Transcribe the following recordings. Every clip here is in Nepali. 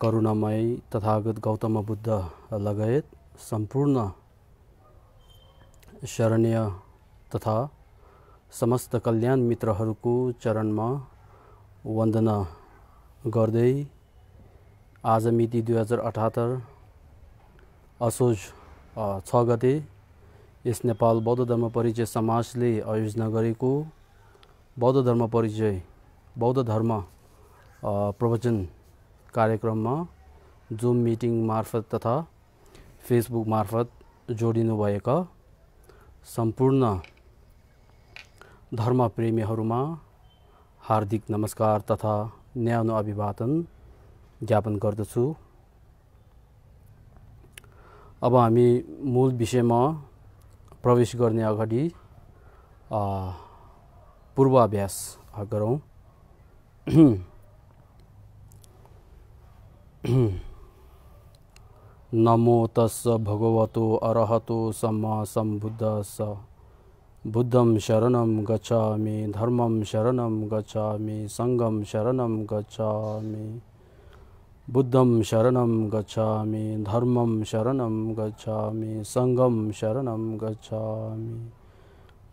करुणामय तथागत गौतम बुद्ध लगायत सम्पूर्ण शरणीय तथा समस्त कल्याण मित्रहरूको चरणमा वन्दना गर्दै आज मिति दुई हजार अठहत्तर असोज छ गते यस नेपाल बौद्ध धर्म परिचय समाजले आयोजना गरेको बौद्ध धर्म परिचय बौद्ध धर्म प्रवचन कार्यक्रममा जुम मिटिङ मार्फत तथा फेसबुक मार्फत जोडिनुभएका सम्पूर्ण धर्मप्रेमीहरूमा हार्दिक नमस्कार तथा न्यानो अभिवादन ज्ञापन गर्दछु अब हामी मूल विषयमा प्रवेश गर्ने अगाडि पूर्वाभ्यास गरौँ नमो तस् भगवतो अरहतो सम्मा बुद्धः बुद्धं शरणं गच्छामि धर्मं शरणं गच्छामि सङ्गं शरणं गच्छामि बुद्धं शरणं गच्छामि धर्मं शरणं गच्छामि सङ्गं शरणं गच्छामि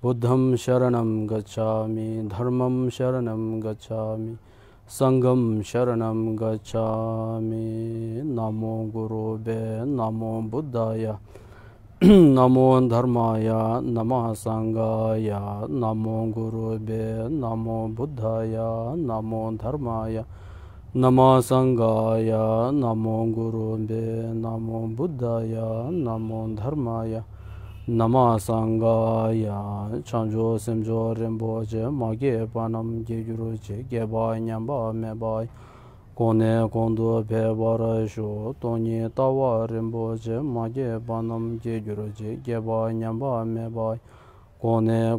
बुद्धं शरणं गच्छामि धर्मं शरणं गच्छामि संगम शरणं गच्छामि नमो गुरुवे नमो बुद्धाय नमो धर्माया नमो संघाय नमो गुरुवे नमो बुद्धाय नमो धर्माया नमो संघाय नमो गुरुवे नमो बुद्धाय नमो धर्माया nama sanga ya chanjo semjo rinpo che ma ge kone kondo pe ba ra sho kone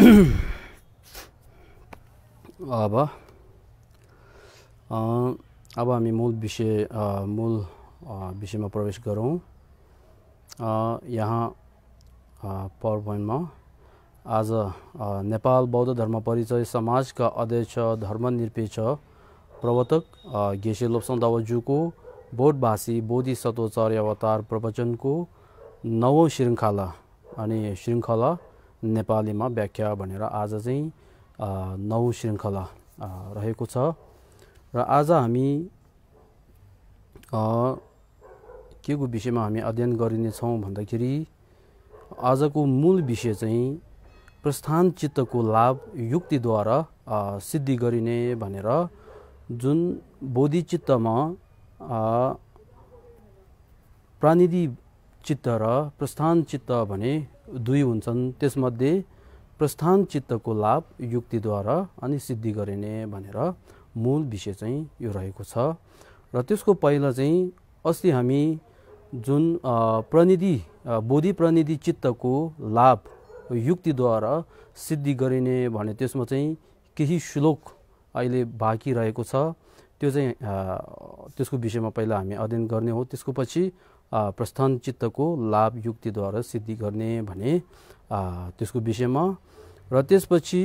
अब अब हामी मूल विषय मूल विषयमा प्रवेश गरौँ यहाँ पावर पोइन्टमा आज नेपाल बौद्ध धर्म परिचय समाजका अध्यक्ष धर्मनिरपेक्ष प्रवर्तक गेसे लोप्सन दावजुको बोधभाषी सतोचार्य अवतार प्रवचनको नवौँ श्रृङ्खला अनि श्रृङ्खला नेपालीमा व्याख्या भनेर आज चाहिँ नौ श्रृङ्खला रहेको छ र आज हामी के को विषयमा हामी अध्ययन गरिनेछौँ भन्दाखेरि आजको मूल विषय चाहिँ प्रस्थान चित्तको लाभ युक्तिद्वारा सिद्धि गरिने भनेर जुन बोधिचित्तमा प्राणिधि चित्त र प्रस्थान चित्त भने दुई हुन्छन् त्यसमध्ये प्रस्थान चित्तको लाभ युक्तिद्वारा अनि सिद्धि गरिने भनेर मूल विषय चाहिँ यो रहेको छ र त्यसको पहिला चाहिँ अस्ति हामी जुन प्रनिधि बोधि प्रनिधि चित्तको लाभ युक्तिद्वारा सिद्धि गरिने भने त्यसमा चाहिँ केही श्लोक अहिले बाँकी रहेको छ त्यो चाहिँ त्यसको विषयमा पहिला हामी अध्ययन गर्ने हो त्यसको पछि प्रस्थान चित्तको लाभ युक्तिद्वारा सिद्धि गर्ने भने त्यसको विषयमा र त्यसपछि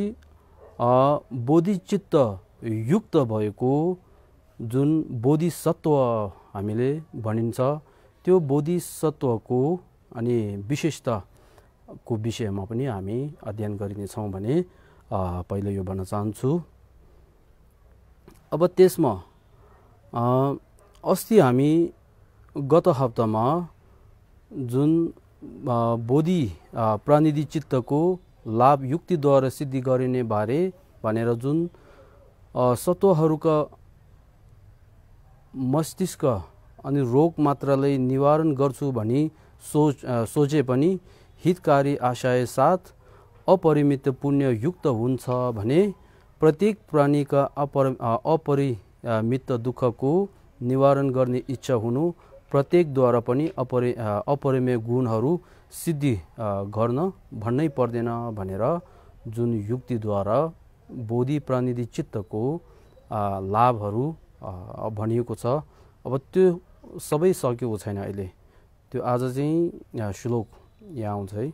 बोधिचित्त युक्त भएको जुन बोधिसत्व हामीले भनिन्छ त्यो बोधिसत्वको अनि विशेषताको विषयमा पनि हामी अध्ययन गरिनेछौँ भने पहिलो यो भन्न चाहन्छु अब त्यसमा अस्ति हामी गत हप्तामा जुन बोधि प्रनिधि चित्तको लाभ युक्तिद्वारा सिद्धि गरिने बारे भनेर जुन सत्वहरूका मस्तिष्क अनि रोग मात्रालाई निवारण गर्छु भनी सोच सोचे पनि हितकारी आशय साथ अपरिमित पुण्य युक्त हुन्छ भने प्रत्येक प्राणीका अपर अपरिमित दुःखको निवारण गर्ने इच्छा हुनु प्रत्येकद्वारा पनि अपरि अपरिमेय गुणहरू सिद्धि गर्न भन्नै पर्दैन भनेर जुन युक्तिद्वारा बोधि प्रनिधि चित्तको लाभहरू भनिएको छ अब त्यो सबै सकेको छैन अहिले त्यो आज चाहिँ श्लोक यहाँ आउँछ है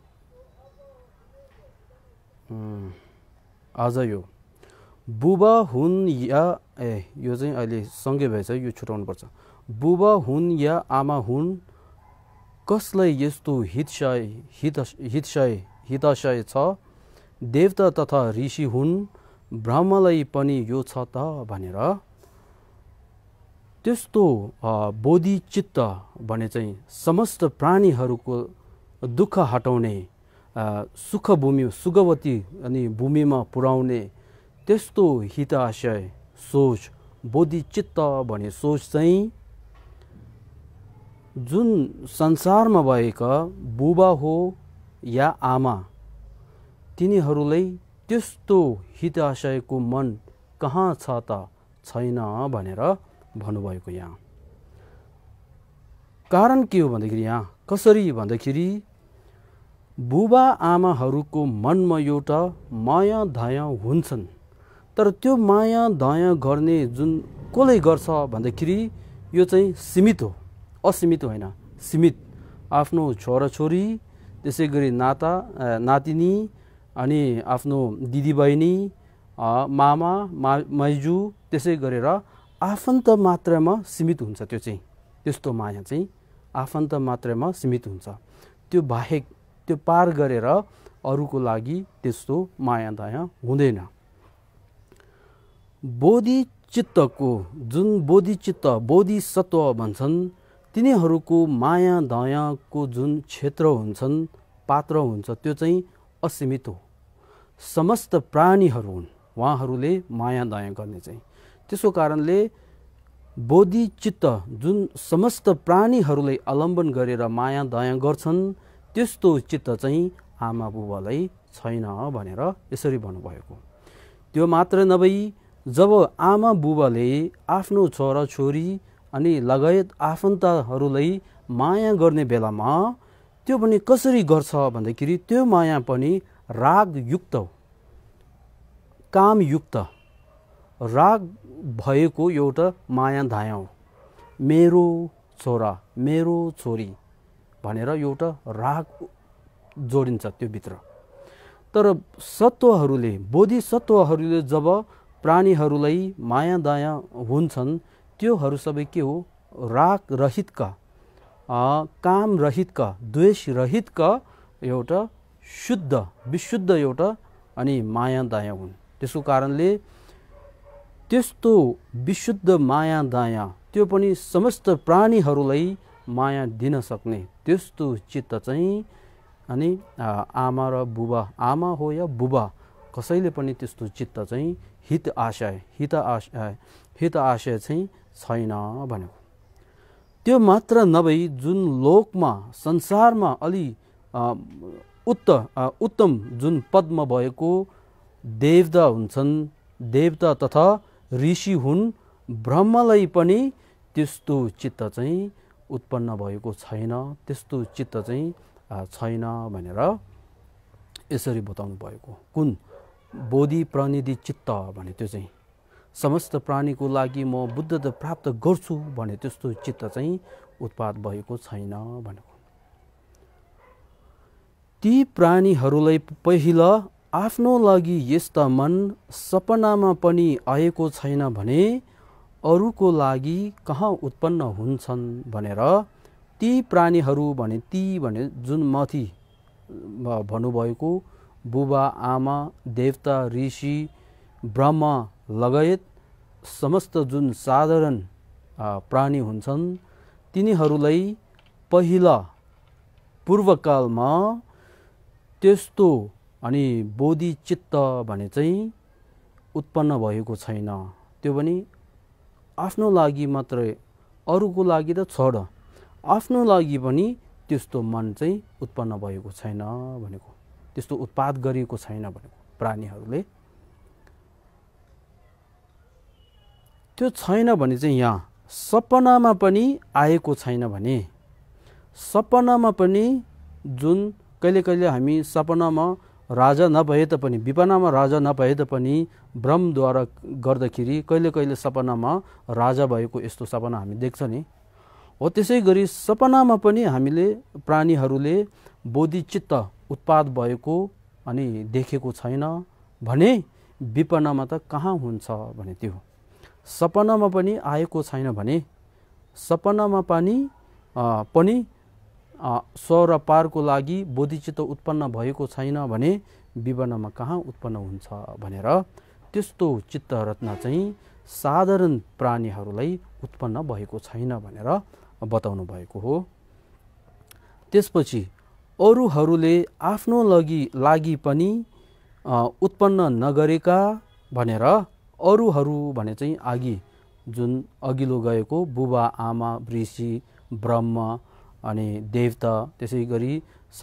आज यो बुबा हुन् या ए यो चाहिँ अहिले सँगै भएछ यो छुट्याउनुपर्छ बुबा हुन् या आमा हुन् कसलाई यस्तो हितशय हित हितशय हिताशय छ देवता तथा ऋषि हुन् ब्रह्मलाई पनि यो छ त भनेर त्यस्तो बोधिचित्त भने चाहिँ समस्त प्राणीहरूको दुःख हटाउने सुख भूमि सुगवती अनि भूमिमा पुर्याउने त्यस्तो हिताशय सोच बोधिचित्त भन्ने सोच चाहिँ जुन संसारमा भएका बुबा हो या आमा तिनीहरूलाई त्यस्तो हिताशयको मन कहाँ छ त छैन भनेर भन्नुभएको यहाँ कारण के हो भन्दाखेरि यहाँ कसरी भन्दाखेरि बुबा आमाहरूको मनमा एउटा माया धाया हुन्छन् तर त्यो माया दया गर्ने जुन कसले गर्छ भन्दाखेरि यो चाहिँ सीमित हो असीमित होइन सीमित आफ्नो छोराछोरी त्यसै गरी नाता नातिनी अनि आफ्नो दिदीबहिनी मामा मा मैजू त्यसै गरेर आफन्त मात्रामा सीमित हुन्छ त्यो चाहिँ त्यस्तो माया चाहिँ आफन्त मात्रामा सीमित हुन्छ त्यो बाहेक त्यो पार गरेर अरूको लागि त्यस्तो माया दया हुँदैन बोधि चित्तको जुन बोधिचित्त बोधिसत्व भन्छन् तिनीहरूको माया दयाको जुन क्षेत्र हुन्छन् पात्र हुन्छ त्यो चाहिँ असीमित हो समस्त प्राणीहरू हुन् उहाँहरूले माया दया गर्ने चाहिँ त्यसको कारणले बोधिचित्त जुन समस्त प्राणीहरूलाई अलम्बन गरेर माया दया गर्छन् त्यस्तो चित्त चाहिँ आमा बुबालाई छैन भनेर यसरी भन्नुभएको त्यो मात्र नभई जब आमा बुबाले आफ्नो छोरा छोरी अनि लगायत आफन्तहरूलाई माया गर्ने बेलामा त्यो पनि कसरी गर्छ भन्दाखेरि त्यो माया पनि रागयुक्त हो कामयुक्त राग भएको एउटा माया धाया हो मेरो छोरा मेरो छोरी भनेर एउटा राग जोडिन्छ त्योभित्र तर सत्वहरूले बोधिसत्वहरूले जब प्राणीहरूलाई माया दायाँ हुन्छन् त्योहरू सबै के हो राग रहितका काम रहितका द्वेष रहितका एउटा शुद्ध विशुद्ध एउटा अनि माया दया हुन् त्यसको कारणले त्यस्तो विशुद्ध माया दायाँ त्यो पनि समस्त प्राणीहरूलाई माया दिन सक्ने त्यस्तो चित्त चाहिँ अनि आमा र बुबा आमा हो या बुबा कसैले पनि त्यस्तो चित्त चाहिँ हित आशय हित आशय हित आशय चाहिँ छैन भन्यो त्यो मात्र नभई जुन लोकमा संसारमा अलि उत्त उत्तम जुन पदमा भएको देवता हुन्छन् देवता तथा ऋषि हुन् ब्रह्मलाई पनि त्यस्तो चित्त चाहिँ उत्पन्न भएको छैन त्यस्तो चित्त चाहिँ छैन भनेर यसरी बताउनु भएको कुन बोधि प्रनिधि चित्त भने त्यो चाहिँ समस्त प्राणीको लागि म बुद्ध त प्राप्त गर्छु भने त्यस्तो चित्त चाहिँ उत्पाद भएको छैन भनेको ती प्राणीहरूलाई पहिला आफ्नो लागि यस्ता मन सपनामा पनि आएको छैन भने अरूको लागि कहाँ उत्पन्न हुन्छन् भनेर ती प्राणीहरू भने ती भने जुन माथि भन्नुभएको बुबा आमा देवता ऋषि ब्रह्म लगायत समस्त जुन साधारण प्राणी हुन्छन् तिनीहरूलाई पहिला पूर्वकालमा त्यस्तो अनि बोधिचित्त भने चाहिँ उत्पन्न भएको छैन त्यो पनि आफ्नो लागि मात्रै अरूको लागि त छोड आफ्नो लागि पनि त्यस्तो मन चाहिँ उत्पन्न भएको छैन भनेको त्यस्तो उत्पाद गरिएको छैन भने प्राणीहरूले त्यो छैन भने चाहिँ यहाँ सपनामा पनि आएको छैन भने सपनामा पनि जुन कहिले कहिले हामी सपनामा राजा नभए तापनि विपनामा राजा नभए तापनि भ्रमद्वारा गर्दाखेरि कहिले कहिले सपनामा राजा भएको यस्तो सपना हामी देख्छ नि हो त्यसै गरी सपनामा पनि हामीले प्राणीहरूले बोधिचित्त उत्पाद भएको अनि देखेको छैन भने विपन्नमा त कहाँ हुन्छ भने त्यो सपनामा पनि आएको छैन भने सपनामा पनि पनि स्वर पारको लागि बोधिचित्त उत्पन्न भएको छैन भने विवर्णमा कहाँ उत्पन्न हुन्छ भनेर त्यस्तो चित्त रत्न चाहिँ साधारण प्राणीहरूलाई उत्पन्न भएको छैन भनेर बताउनु भएको हो त्यसपछि अरूहरूले आफ्नो लागि लागि पनि उत्पन्न नगरेका भनेर अरूहरू भने चाहिँ आगि जुन अघिल्लो गएको बुबा आमा ऋषि ब्रह्म अनि देवता त्यसै गरी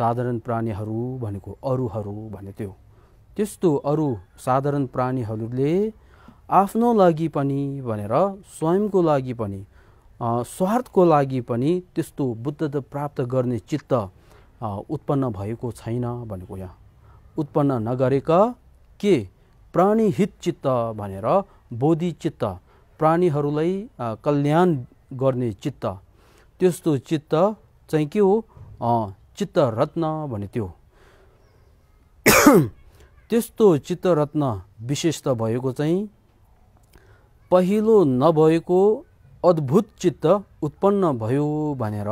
साधारण प्राणीहरू भनेको अरूहरू भने त्यो त्यस्तो अरू साधारण प्राणीहरूले आफ्नो लागि पनि भनेर स्वयंको लागि पनि स्वार्थको लागि पनि त्यस्तो बुद्धत्व प्राप्त गर्ने चित्त उत्पन्न भएको छैन भनेको यहाँ उत्पन्न नगरेका के प्राणीहित चित्त भनेर बोधि चित्त प्राणीहरूलाई कल्याण गर्ने चित्त त्यस्तो चित्त चाहिँ के हो चित्त रत्न भने त्यो त्यस्तो चित्तरत्न विशेष त भएको चाहिँ पहिलो नभएको अद्भुत चित्त उत्पन्न भयो भनेर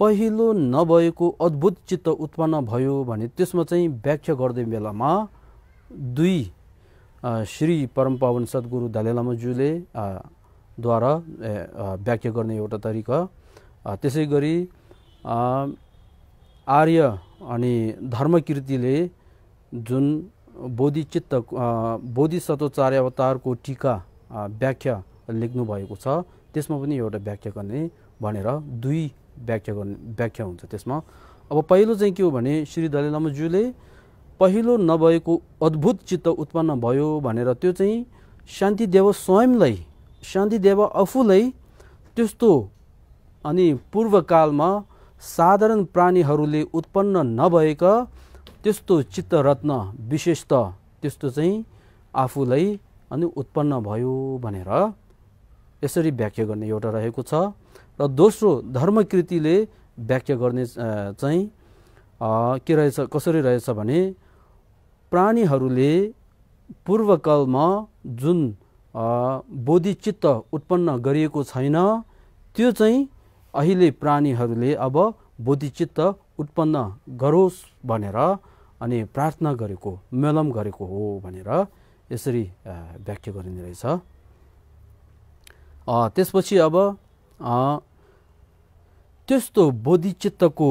पहिलो नभएको अद्भुत चित्त उत्पन्न भयो भने त्यसमा चाहिँ व्याख्या गर्दै बेलामा दुई श्री परम पावन सद्गुरु दाले द्वारा व्याख्या गर्ने एउटा तरिका त्यसै गरी आर्य अनि धर्मकीर्तिले जुन बोधिचित्त बोधिसत्वचार्य अवतारको टिका व्याख्या लेख्नु भएको छ त्यसमा पनि एउटा व्याख्या गर्ने भनेर दुई व्याख्या गर्ने व्याख्या हुन्छ त्यसमा अब पहिलो चाहिँ के हो भने श्री दलाइ लामाज्यूले पहिलो नभएको अद्भुत चित्त उत्पन्न भयो भनेर त्यो चाहिँ शान्तिदेव स्वयंलाई शान्तिदेव आफूलाई त्यस्तो अनि पूर्वकालमा साधारण प्राणीहरूले उत्पन्न नभएका त्यस्तो चित्तरत्न त त्यस्तो चाहिँ आफूलाई अनि उत्पन्न भयो भनेर यसरी व्याख्या गर्ने एउटा रहेको छ र दोस्रो धर्मकृतिले व्याख्या गर्ने चाहिँ के रहेछ कसरी रहेछ भने प्राणीहरूले पूर्वकालमा जुन बोधिचित्त उत्पन्न गरिएको छैन त्यो चाहिँ अहिले प्राणीहरूले अब बोधिचित्त उत्पन्न गरोस् भनेर अनि प्रार्थना गरेको मेलम गरेको हो भनेर यसरी व्याख्या गरिने रहेछ त्यसपछि अब त्यस्तो बोधिचित्तको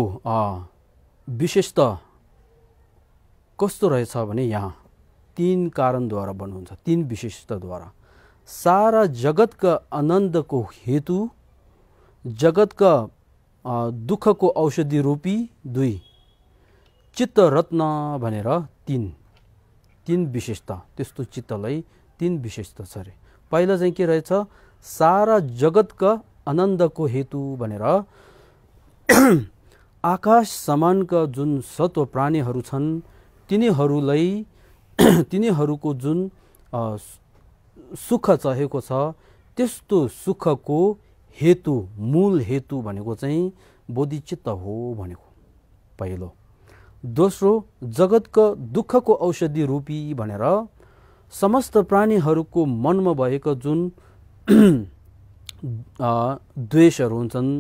विशेषता कस्तो रहेछ भने यहाँ तिन कारणद्वारा बन्नुहुन्छ तिन विशेषताद्वारा सारा जगतका आनन्दको हेतु जगतका दुःखको औषधि रूपी दुई चित्त रत्न भनेर तिन तिन विशेषता त्यस्तो चित्तलाई तिन विशेषता छ अरे पहिला चाहिँ के रहेछ सारा जगतका आनन्दको हेतु भनेर आकाश समानका जुन सत्व प्राणीहरू छन् तिनीहरूलाई तिनीहरूको जुन सुख चाहेको छ त्यस्तो सुखको हेतु मूल हेतु भनेको चाहिँ बोधिचित्त हो भनेको पहिलो दोस्रो जगतको दुःखको औषधि रूपी भनेर समस्त प्राणीहरूको मनमा भएको जुन द्वेषहरू हुन्छन्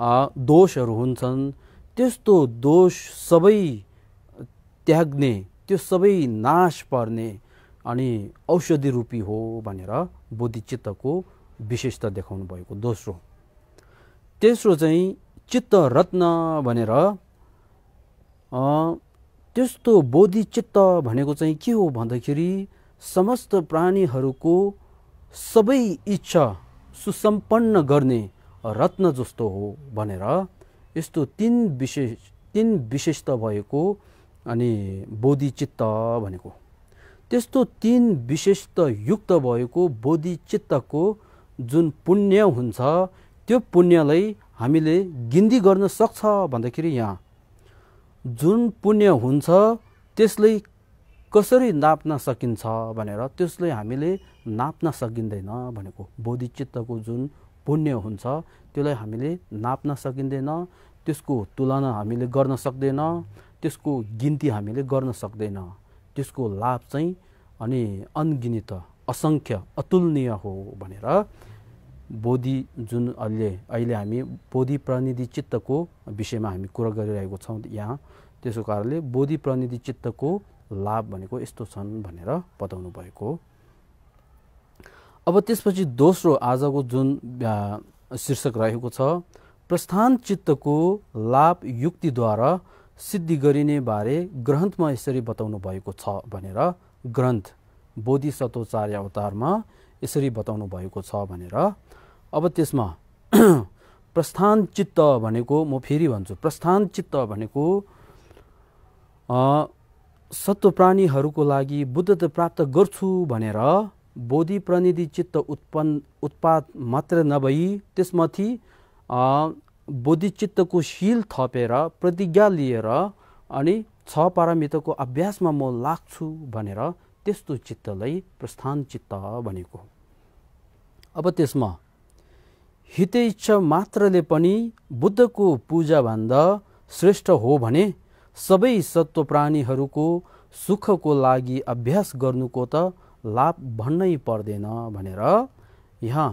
दोषहरू हुन्छन् त्यस्तो दोष सबै त्याग्ने त्यो सबै नाश पर्ने अनि औषधि रूपी हो भनेर बोधिचित्तको विशेषता देखाउनु भएको दोस्रो तेस्रो चाहिँ चित्त रत्न भनेर त्यस्तो बोधिचित्त भनेको चाहिँ के हो भन्दाखेरि समस्त प्राणीहरूको सबै इच्छा सुसम्पन्न गर्ने रत्न जस्तो हो भनेर यस्तो तिन विशेष तिन विशेषता भएको अनि बोधिचित्त भनेको त्यस्तो तिन युक्त भएको बोधिचित्तको जुन पुण्य हुन्छ त्यो पुण्यलाई हामीले गिन्दी गर्न सक्छ भन्दाखेरि यहाँ जुन पुण्य हुन्छ त्यसलाई कसरी नाप्न सकिन्छ भनेर त्यसलाई हामीले नाप्न सकिँदैन भनेको बोधिचित्तको जुन पुण्य हुन्छ त्यसलाई हामीले नाप्न सकिँदैन त्यसको तुलना हामीले गर्न सक्दैन त्यसको गिन्ती हामीले गर्न सक्दैन त्यसको लाभ चाहिँ अनि अनगिनित असङ्ख्य अतुलनीय हो भनेर बोधि जुन अहिले अहिले हामी बोधि प्रनिधि चित्तको विषयमा हामी कुरा गरिरहेको छौँ यहाँ त्यसको कारणले बोधि प्रनिधि चित्तको लाभ भनेको यस्तो छन् भनेर बताउनु भएको अब त्यसपछि दोस्रो आजको जुन शीर्षक रहेको छ प्रस्थान चित्तको लाभ युक्तिद्वारा सिद्धि गरिने बारे ग्रन्थमा यसरी बताउनु भएको छ भनेर ग्रन्थ बोधिसत्वचार्य अवतारमा यसरी बताउनु भएको छ भनेर अब त्यसमा प्रस्थान चित्त भनेको म फेरि भन्छु प्रस्थान चित्त भनेको सत्व प्राणीहरूको लागि बुद्धत्व प्राप्त गर्छु भनेर बोधि प्रनिधि चित्त उत्पन्न उत्पाद मात्र नभई त्यसमाथि बोधिचित्तको शील थपेर प्रतिज्ञा लिएर अनि छ पारामितको अभ्यासमा म लाग्छु भनेर त्यस्तो चित्तलाई प्रस्थान चित्त भनेको अब त्यसमा हित इच्छा मात्रले पनि बुद्धको पूजाभन्दा श्रेष्ठ हो भने सबै सत्व प्राणीहरूको सुखको लागि अभ्यास गर्नुको त लाभ भन्नै पर्दैन भनेर यहाँ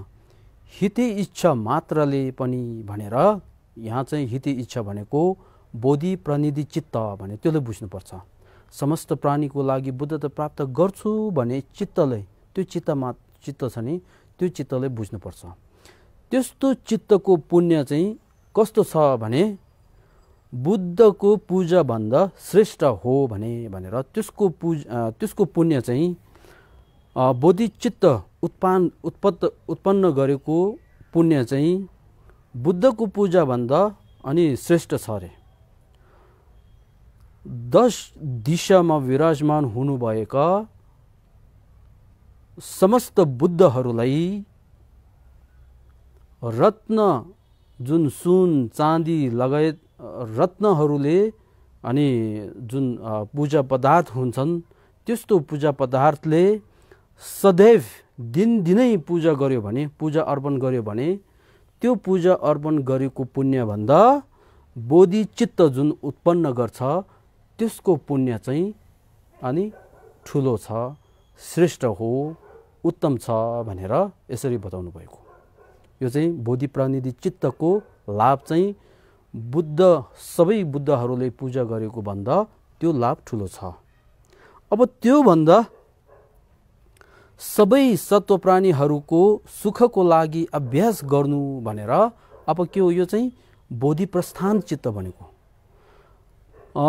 हिते इच्छा मात्रले पनि भनेर यहाँ चाहिँ हिते इच्छा भनेको बोधि प्रनिधि चित्त भने त्यसले बुझ्नुपर्छ समस्त प्राणीको लागि बुद्ध प्राप्त गर्छु भने चित्तले त्यो चित्तमा चित्त छ नि त्यो चित्तले बुझ्नुपर्छ त्यस्तो चित्तको पुण्य चाहिँ कस्तो छ भने बुद्धको पूजाभन्दा श्रेष्ठ हो भने भनेर त्यसको पूज त्यसको पुण्य चाहिँ बोधिचित्त उत्पान उत्पत्त उत्पन्न गरेको पुण्य चाहिँ बुद्धको पूजाभन्दा अनि श्रेष्ठ छ अरे दस दिशामा विराजमान हुनुभएका समस्त बुद्धहरूलाई रत्न जुन सुन चाँदी लगायत रत्नहरूले अनि जुन पूजा पदार्थ हुन्छन् त्यस्तो पूजा पदार्थले सदैव दिनदिनै पूजा गर्यो भने पूजा अर्पण गर्यो भने त्यो पूजा अर्पण गरेको पुण्यभन्दा बोधिचित्त जुन उत्पन्न गर्छ त्यसको पुण्य चाहिँ अनि ठुलो छ श्रेष्ठ हो उत्तम छ भनेर यसरी बताउनु भएको यो चाहिँ बोधि प्राणिधि चित्तको लाभ चाहिँ बुद्ध सबै बुद्धहरूले पूजा गरेको भन्दा त्यो लाभ ठुलो छ अब त्योभन्दा सबै सत्व प्राणीहरूको सुखको लागि अभ्यास गर्नु भनेर अब के हो यो चाहिँ बोधि प्रस्थान चित्त भनेको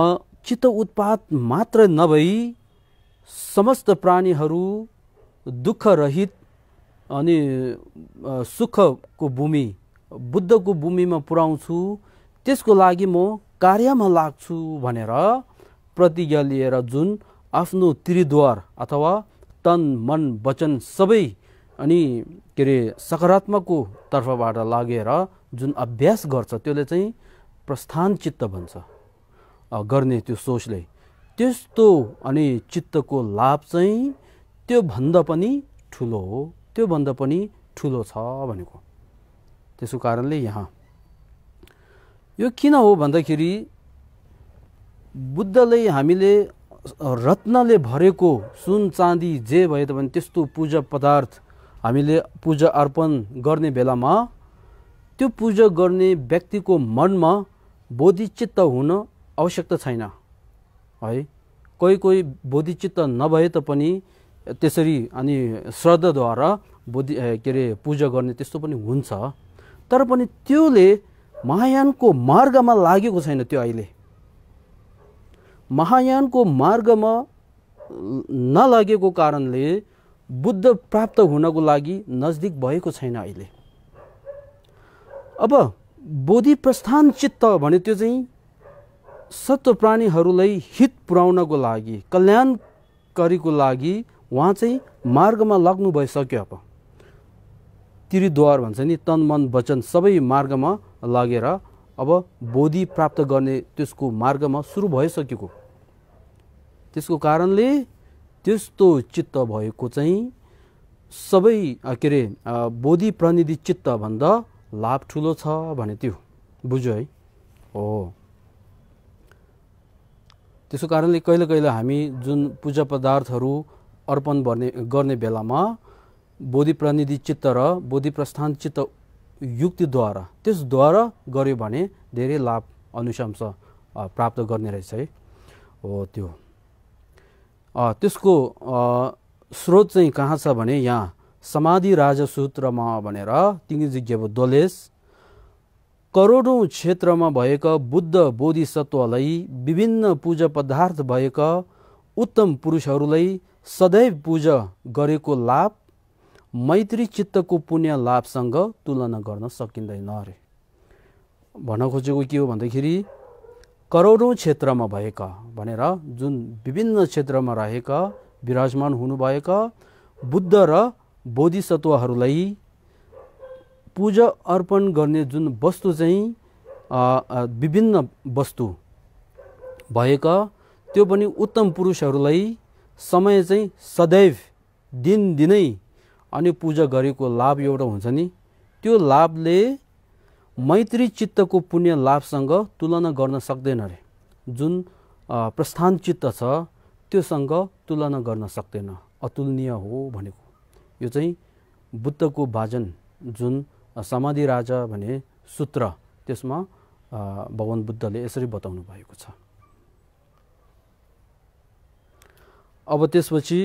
चित्त उत्पाद मात्र नभई समस्त प्राणीहरू दुःखरहित अनि सुखको भूमि बुद्धको भूमिमा पुर्याउँछु त्यसको लागि म कार्यमा लाग्छु भनेर प्रतिज्ञा लिएर जुन आफ्नो त्रिद्वार अथवा तन मन वचन सबै अनि के अरे सकारात्मकको तर्फबाट लागेर जुन अभ्यास गर्छ त्यसले चाहिँ प्रस्थान चित्त भन्छ गर्ने त्यो सोचले त्यस्तो अनि चित्तको लाभ चाहिँ त्योभन्दा पनि ठुलो हो त्योभन्दा पनि ठुलो छ भनेको त्यसको कारणले यहाँ यो किन हो भन्दाखेरि बुद्धले हामीले रत्नले भरेको सुन चाँदी जे भए तापनि त्यस्तो पूजा पदार्थ हामीले पूजा अर्पण गर्ने बेलामा त्यो पूजा गर्ने व्यक्तिको मनमा बोधिचित्त हुन आवश्यकता छैन है कोही कोही बोधिचित्त नभए तापनि त्यसरी अनि श्रद्धाद्वारा बोधि के अरे पूजा गर्ने त्यस्तो पनि हुन्छ तर पनि त्योले महायानको मार्गमा लागेको छैन त्यो अहिले महायानको मार्गमा नलागेको कारणले बुद्ध प्राप्त हुनको लागि नजदिक भएको छैन अहिले अब बोधि प्रस्थान चित्त भने त्यो चाहिँ सत्व प्राणीहरूलाई हित पुर्याउनको लागि कल्याणकारीको लागि उहाँ चाहिँ मार्गमा लाग्नु भइसक्यो अब त्रिद्वार भन्छ नि तन मन वचन सबै मार्गमा लागेर अब बोधि प्राप्त गर्ने त्यसको मार्गमा सुरु भइसकेको त्यसको कारणले त्यस्तो चित्त भएको चाहिँ सबै के अरे बोधि प्रनिधि चित्तभन्दा लाभ ठुलो छ भने त्यो बुझ्यो है हो त्यसको कारणले कहिले कहिले हामी जुन पूजा पदार्थहरू अर्पण गर्ने गर्ने बेलामा बोधि प्रनिधि चित्त र बोधि प्रस्थान चित्त युक्तिद्वारा त्यसद्वारा गऱ्यो भने धेरै लाभ अनुशंसा प्राप्त गर्ने रहेछ है हो त्यो त्यसको स्रोत चाहिँ कहाँ छ भने यहाँ समाधि राजसूत्रमा भनेर तिङ्जिज्ञेबो दोलेस करोडौँ क्षेत्रमा भएका बुद्ध बोधिसत्वलाई विभिन्न पूजा पदार्थ भएका उत्तम पुरुषहरूलाई सदैव पूजा गरेको लाभ मैत्री चित्तको पुण्य लाभसँग तुलना गर्न सकिँदैन अरे भन्न खोजेको के हो भन्दाखेरि करोडौँ क्षेत्रमा भएका भनेर जुन विभिन्न क्षेत्रमा रहेका विराजमान हुनुभएका बुद्ध र बोधिसत्वहरूलाई पूजा अर्पण गर्ने जुन वस्तु चाहिँ विभिन्न वस्तु भएका त्यो पनि उत्तम पुरुषहरूलाई समय चाहिँ सदैव दिनदिनै अनि पूजा गरेको लाभ एउटा हुन्छ नि त्यो लाभले मैत्री चित्तको पुण्य लाभसँग तुलना गर्न सक्दैन अरे जुन प्रस्थान चित्त छ त्योसँग तुलना गर्न सक्दैन अतुलनीय हो भनेको यो चाहिँ बुद्धको भाजन जुन समाधि राजा भने सूत्र त्यसमा भगवान् बुद्धले यसरी बताउनु भएको छ अब त्यसपछि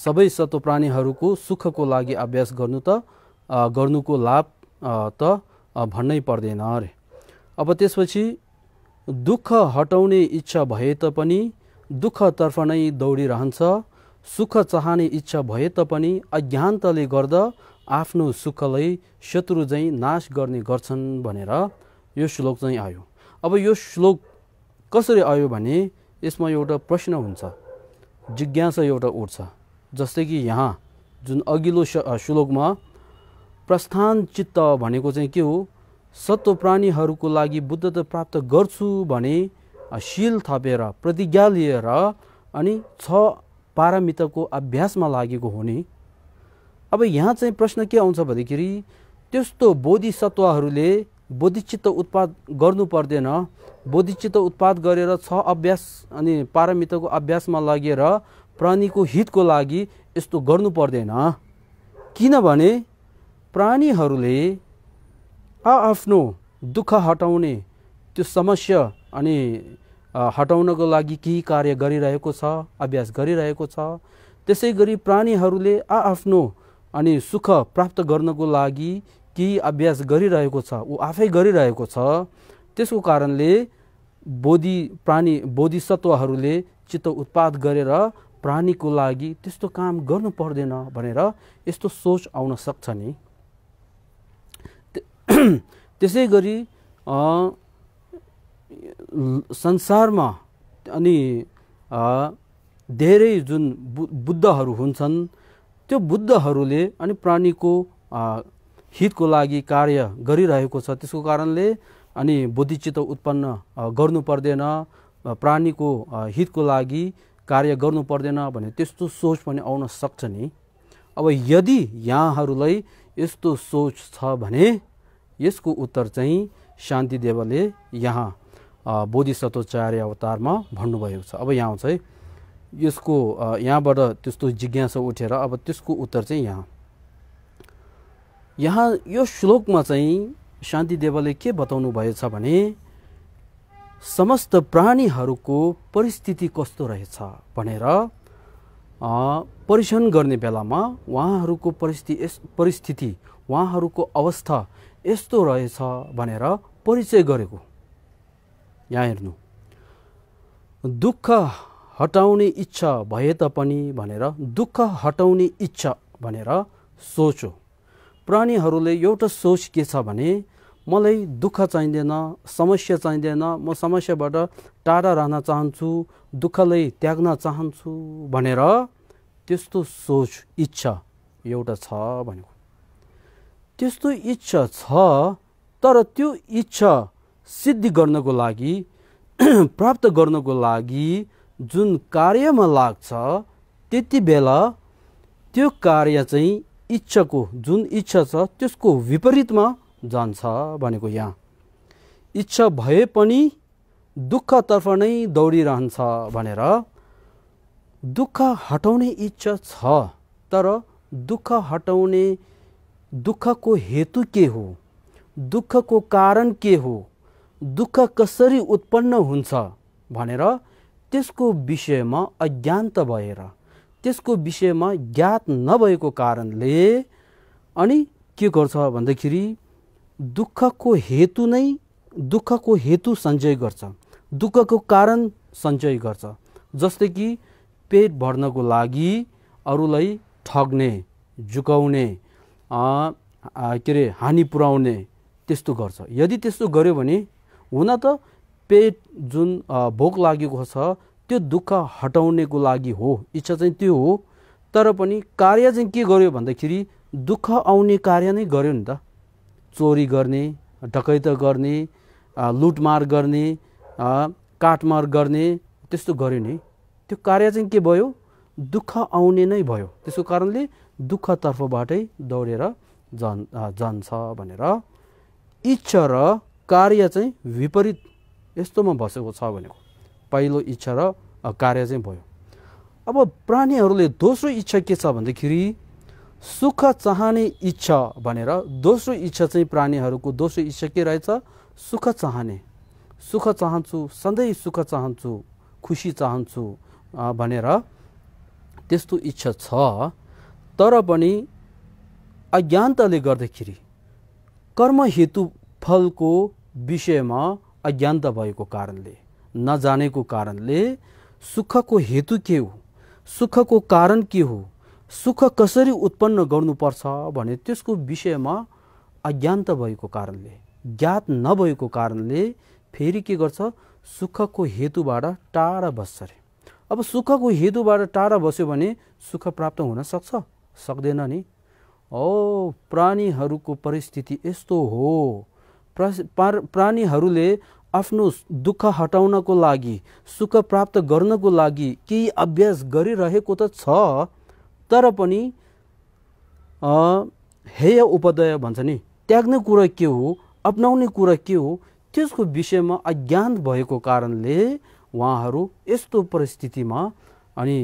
सबै सतो प्राणीहरूको सुखको लागि अभ्यास गर्नु त गर्नुको लाभ त भन्नै पर्दैन अरे अब त्यसपछि दुःख हटाउने इच्छा भए तापनि दुःखतर्फ नै दौडिरहन्छ सुख चाहने इच्छा भए तापनि अज्ञानताले गर्दा आफ्नो सुखलाई शत्रु चाहिँ नाश गर्ने गर्छन् भनेर यो श्लोक चाहिँ आयो अब यो श्लोक कसरी आयो भने यसमा एउटा प्रश्न हुन्छ जिज्ञासा एउटा उठ्छ जस्तै कि यहाँ जुन अघिल्लो श्लोकमा प्रस्थान चित्त भनेको चाहिँ के हो सत्व प्राणीहरूको लागि बुद्धत्व प्राप्त गर्छु भने शील थपेर प्रतिज्ञा लिएर अनि छ पारामितको अभ्यासमा लागेको हुने अब यहाँ चाहिँ प्रश्न के आउँछ भन्दाखेरि त्यस्तो बोधिसत्वहरूले बोधिचित्त उत्पाद गर्नु पर्दैन बोधिचित्त उत्पाद गरेर छ अभ्यास अनि पारमिताको अभ्यासमा लगेर प्राणीको हितको लागि यस्तो गर्नु पर्दैन किनभने प्राणीहरूले आआफ्नो दुःख हटाउने त्यो समस्या अनि हटाउनको लागि केही कार्य गरिरहेको छ अभ्यास गरिरहेको छ त्यसै गरी प्राणीहरूले आआफ्नो अनि सुख प्राप्त गर्नको लागि केही अभ्यास गरिरहेको छ ऊ आफै गरिरहेको छ त्यसको कारणले बोधि प्राणी बोधिसत्वहरूले चित्त उत्पाद गरेर प्राणीको लागि त्यस्तो काम गर्नु पर्दैन भनेर यस्तो सोच आउन सक्छ नि त्यसै गरी संसारमा अनि धेरै जुन बु बुद्धहरू हुन्छन् त्यो बुद्धहरूले अनि प्राणीको हितको लागि कार्य गरिरहेको छ त्यसको कारणले अनि बुद्धिचित्त उत्पन्न गर्नु पर्दैन प्राणीको हितको लागि कार्य गर्नु पर्दैन भने त्यस्तो सोच पनि आउन सक्छ नि अब यदि यहाँहरूलाई यस्तो सोच छ भने यसको उत्तर चाहिँ शान्तिदेवले यहाँ बोधिसत्वचार्य अवतारमा भन्नुभएको छ अब यहाँ चाहिँ यसको यहाँबाट त्यस्तो जिज्ञासा उठेर अब त्यसको उत्तर चाहिँ यहाँ यहाँ यो श्लोकमा चाहिँ शान्तिदेवले के बताउनु भएछ भने समस्त प्राणीहरूको परिस्थिति कस्तो रहेछ भनेर परीक्षण गर्ने बेलामा उहाँहरूको परिस्थिति यस परिस्थिति उहाँहरूको अवस्था यस्तो रहेछ भनेर परिचय गरेको यहाँ हेर्नु दुःख हटाउने इच्छा भए तापनि भनेर दुःख हटाउने इच्छा भनेर सोचो प्राणीहरूले एउटा सोच के छ भने मलाई दुःख चाहिँदैन समस्या चाहिँदैन म समस्याबाट टाढा रहन चाहन्छु दुःखलाई त्याग्न चाहन्छु भनेर त्यस्तो सोच इच्छा एउटा छ भनेको त्यस्तो इच्छा छ तर त्यो इच्छा सिद्धि गर्नको लागि प्राप्त गर्नको लागि जुन कार्यमा लाग्छ त्यति बेला त्यो कार्य चाहिँ इच्छाको जुन इच्छा छ त्यसको विपरीतमा जान्छ भनेको यहाँ इच्छा भए पनि दुःखतर्फ नै दौडिरहन्छ भनेर दुःख हटाउने इच्छा छ तर दुःख हटाउने दुःखको हेतु के हो दुःखको कारण के हो दुःख कसरी उत्पन्न हुन्छ भनेर त्यसको विषयमा अज्ञान्त भएर त्यसको विषयमा ज्ञात नभएको कारणले अनि के गर्छ भन्दाखेरि दुःखको हेतु नै दुःखको हेतु सञ्चय गर्छ दुःखको कारण सञ्चय गर्छ जस्तै कि पेट भर्नको लागि अरूलाई ठग्ने झुकाउने के अरे हानि पुर्याउने त्यस्तो गर्छ यदि त्यस्तो गर्यो भने हुन त पेट जुन भोक लागेको छ त्यो दुःख हटाउनेको लागि हो इच्छा चाहिँ त्यो हो तर पनि कार्य चाहिँ के गर्यो भन्दाखेरि दुःख आउने कार्य नै गर्यो नि त चोरी गर्ने डकैत गर्ने लुटमार गर्ने काटमार गर्ने त्यस्तो गर्यो नि त्यो कार्य चाहिँ के भयो दुःख आउने नै भयो त्यसको कारणले दुःखतर्फबाटै दौडेर जान जान्छ भनेर इच्छा र कार्य चाहिँ विपरीत यस्तोमा बसेको छ भनेको पहिलो इच्छा र कार्य चाहिँ भयो अब प्राणीहरूले दोस्रो इच्छा के छ भन्दाखेरि सुख चाहने इच्छा भनेर दोस्रो इच्छा चाहिँ प्राणीहरूको दोस्रो इच्छा के रहेछ सुख चाहने सुख चाहन्छु सधैँ सुख चाहन्छु खुसी चाहन्छु भनेर त्यस्तो इच्छा छ तर पनि अज्ञानताले गर्दाखेरि कर्म हेतु फलको विषयमा अज्ञानता भएको कारणले नजानेको कारणले सुखको हेतु के हो सुखको कारण के हो सुख कसरी उत्पन्न गर्नुपर्छ भने त्यसको विषयमा अज्ञान्त भएको कारणले ज्ञात नभएको कारणले फेरि के गर्छ सुखको हेतुबाट टाढा बस्छ अरे अब सुखको हेतुबाट टाढा बस्यो भने सुख प्राप्त हुन सक्छ सक्दैन नि हो प्राणीहरूको परिस्थिति यस्तो हो प्राणीहरूले आफ्नो दुःख हटाउनको लागि सुख प्राप्त गर्नको लागि केही अभ्यास गरिरहेको त छ तर पनि हेय उपदय भन्छ नि त्याग्ने कुरा के हो अप्नाउने कुरा के हो त्यसको विषयमा अज्ञान भएको कारणले उहाँहरू यस्तो परिस्थितिमा अनि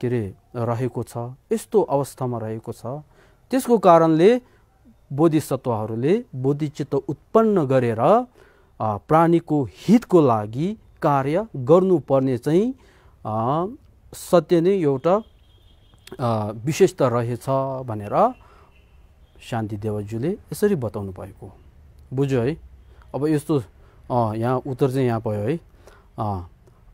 के अरे रहेको छ यस्तो अवस्थामा रहेको छ त्यसको कारणले बोधिसत्वहरूले बोधिचित्त उत्पन्न गरेर प्राणीको हितको लागि कार्य गर्नुपर्ने चाहिँ सत्य नै एउटा विशेषता रहेछ भनेर शान्ति देवज्यूले यसरी बताउनु भएको बुझ्यो है अब यस्तो यहाँ उत्तर चाहिँ यहाँ भयो है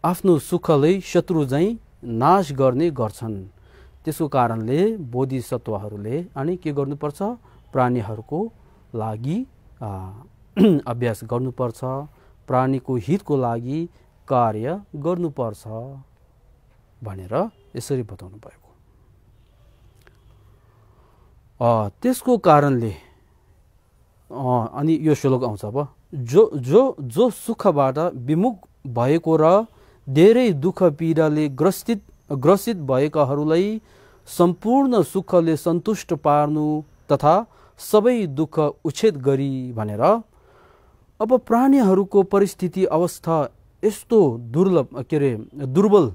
आफ्नो सुखले शत्रु चाहिँ नाश गर्ने गर्छन् त्यसको कारणले बोधिसत्वहरूले अनि के गर्नुपर्छ प्राणीहरूको लागि अभ्यास गर्नुपर्छ प्राणीको हितको लागि कार्य गर्नुपर्छ भनेर यसरी बताउनु भएको त्यसको कारणले अनि यो श्लोक आउँछ अब जो जो जो सुखबाट विमुख भएको र धेरै दुःख पीडाले ग्रसित ग्रसित भएकाहरूलाई सम्पूर्ण सुखले सन्तुष्ट पार्नु तथा सबै दुःख उच्छेद गरी भनेर अब प्राणीहरूको परिस्थिति अवस्था यस्तो दुर्लभ के अरे दुर्बल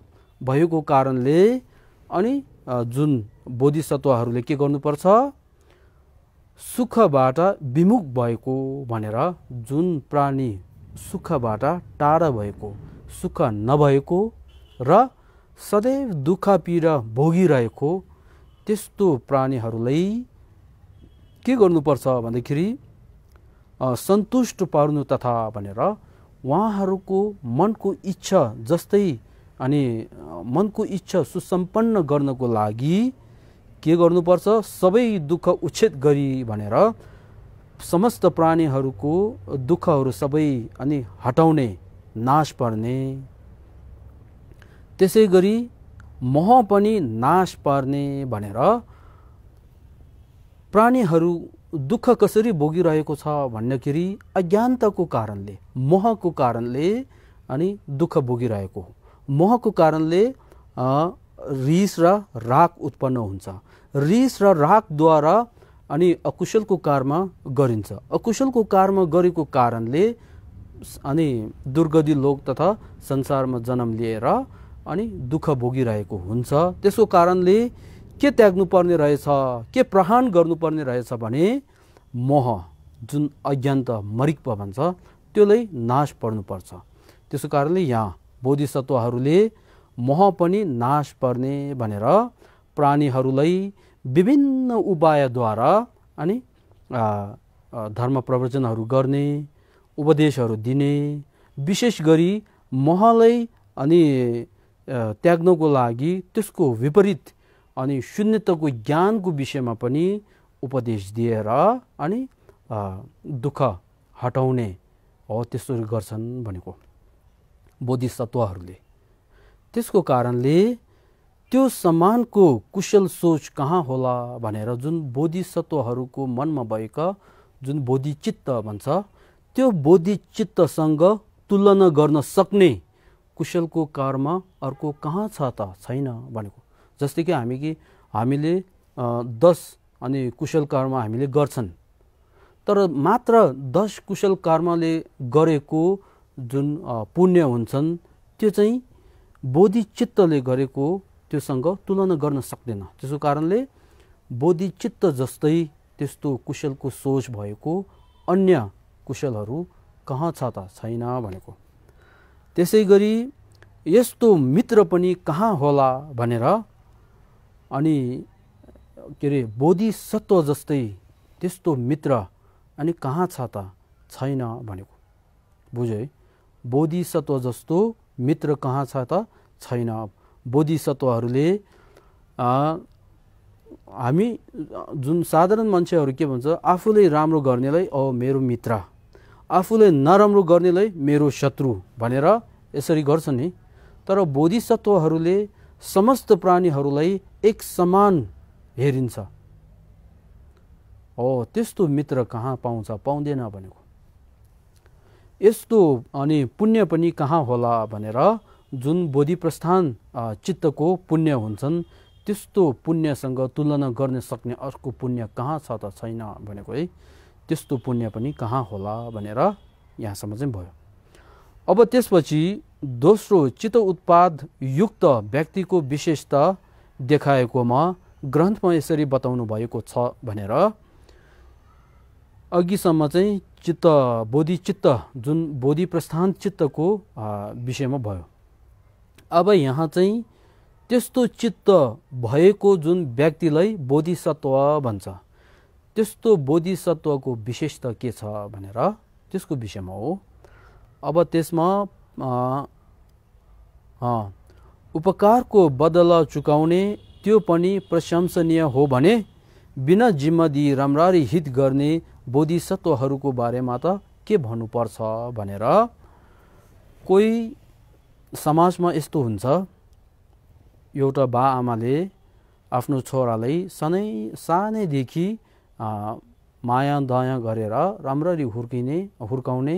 भएको कारणले अनि जुन बोधिसत्वहरूले के गर्नुपर्छ सुखबाट विमुख भएको भनेर जुन प्राणी सुखबाट टाढा भएको सुख नभएको र सदैव दुःख पिएर भोगिरहेको त्यस्तो प्राणीहरूलाई के गर्नुपर्छ भन्दाखेरि सन्तुष्ट पार्नु तथा भनेर उहाँहरूको मनको इच्छा जस्तै अनि मनको इच्छा सुसम्पन्न गर्नको लागि के गर्नुपर्छ सबै दुःख उच्छेद गरी भनेर समस्त प्राणीहरूको दुःखहरू सबै अनि हटाउने नाश पर्ने त्यसै गरी मह पनि नाश पार्ने भनेर प्राणीहरू दुःख कसरी भोगिरहेको छ भन्दाखेरि अज्ञानताको कारणले मोहको कारणले अनि दुःख भोगिरहेको हो मोहको कारणले रिस र राग उत्पन्न हुन्छ रिस र रागद्वारा अनि अकुशलको कार्म गरिन्छ अकुशलको कार्म गरेको कारणले अनि दुर्गति लोक तथा संसारमा जन्म लिएर अनि दुःख भोगिरहेको हुन्छ त्यसको कारणले के त्याग्नुपर्ने रहेछ के प्रहान गर्नुपर्ने रहेछ भने मोह जुन अज्ञान्त मरिक भन्छ त्यसलाई नाश पर्नुपर्छ त्यसो कारणले यहाँ बोधिसत्वहरूले मोह पनि नाश पर्ने भनेर प्राणीहरूलाई विभिन्न उपायद्वारा अनि धर्म प्रवचनहरू गर्ने उपदेशहरू दिने विशेष गरी महलाई अनि त्याग्नको लागि त्यसको विपरीत अनि शून्यताको ज्ञानको विषयमा पनि उपदेश दिएर अनि दुःख हटाउने हो त्यस्तो गर्छन् भनेको बोधिसत्वहरूले त्यसको कारणले त्यो सम्मानको कुशल सोच कहाँ होला भनेर जुन बोधिसत्वहरूको मनमा भएका जुन बोधिचित्त भन्छ त्यो बोधिचित्तसँग तुलना गर्न सक्ने कुशलको कर्म अर्को कहाँ छ त छैन भनेको जस्तै कि हामी कि हामीले दस अनि कुशल कर्म हामीले गर्छन् तर मात्र दस कुशल कर्मले गरेको जुन पुण्य हुन्छन् त्यो चाहिँ बोधिचित्तले गरेको त्योसँग तुलना गर्न सक्दैन त्यसको कारणले बोधिचित्त जस्तै त्यस्तो कुशलको सोच भएको अन्य कुशलहरू कहाँ छ त छैन भनेको त्यसै गरी यस्तो मित्र पनि कहाँ होला भनेर अनि के अरे बोधिसत्व जस्तै त्यस्तो मित्र अनि कहाँ छ त छैन भनेको बुझ्यो है बोधिसत्व जस्तो मित्र कहाँ छ त छैन बोधिसत्वहरूले हामी जुन साधारण मान्छेहरू के भन्छ आफूले राम्रो गर्नेलाई औ मेरो मित्र आफूले नराम्रो गर्नेलाई मेरो शत्रु भनेर यसरी गर्छ नि तर बोधिसत्वहरूले समस्त प्राणीहरूलाई एक समान हेरिन्छ हो त्यस्तो मित्र कहाँ पाउँछ पाउँदैन भनेको यस्तो अनि पुण्य पनि कहाँ होला भनेर जुन बोधि प्रस्थान चित्तको पुण्य हुन्छन् त्यस्तो पुण्यसँग तुलना गर्न सक्ने अर्को पुण्य कहाँ छ त छैन भनेको है त्यस्तो पुण्य पनि कहाँ होला भनेर यहाँसम्म चाहिँ भयो अब त्यसपछि दोस्रो चित्त उत्पाद युक्त व्यक्तिको विशेषता देखाएकोमा ग्रन्थमा यसरी बताउनु भएको छ भनेर अघिसम्म चाहिँ चित्त बोधिचित्त जुन बोधि प्रस्थान चित्तको विषयमा भयो अब यहाँ चाहिँ त्यस्तो चित्त भएको जुन व्यक्तिलाई बोधिसत्व भन्छ त्यस्तो बोधिसत्वको विशेषता के छ भनेर त्यसको विषयमा हो अब त्यसमा उपकारको बदला चुकाउने त्यो पनि प्रशंसनीय हो भने बिना जिम्मा जिम्मदी राम्ररी हित गर्ने बोधिसत्वहरूको बारेमा त के भन्नुपर्छ भनेर कोही समाजमा यस्तो हुन्छ एउटा बा आमाले आफ्नो छोरालाई सानै सानैदेखि माया दया गरेर राम्ररी हुर्किने हुर्काउने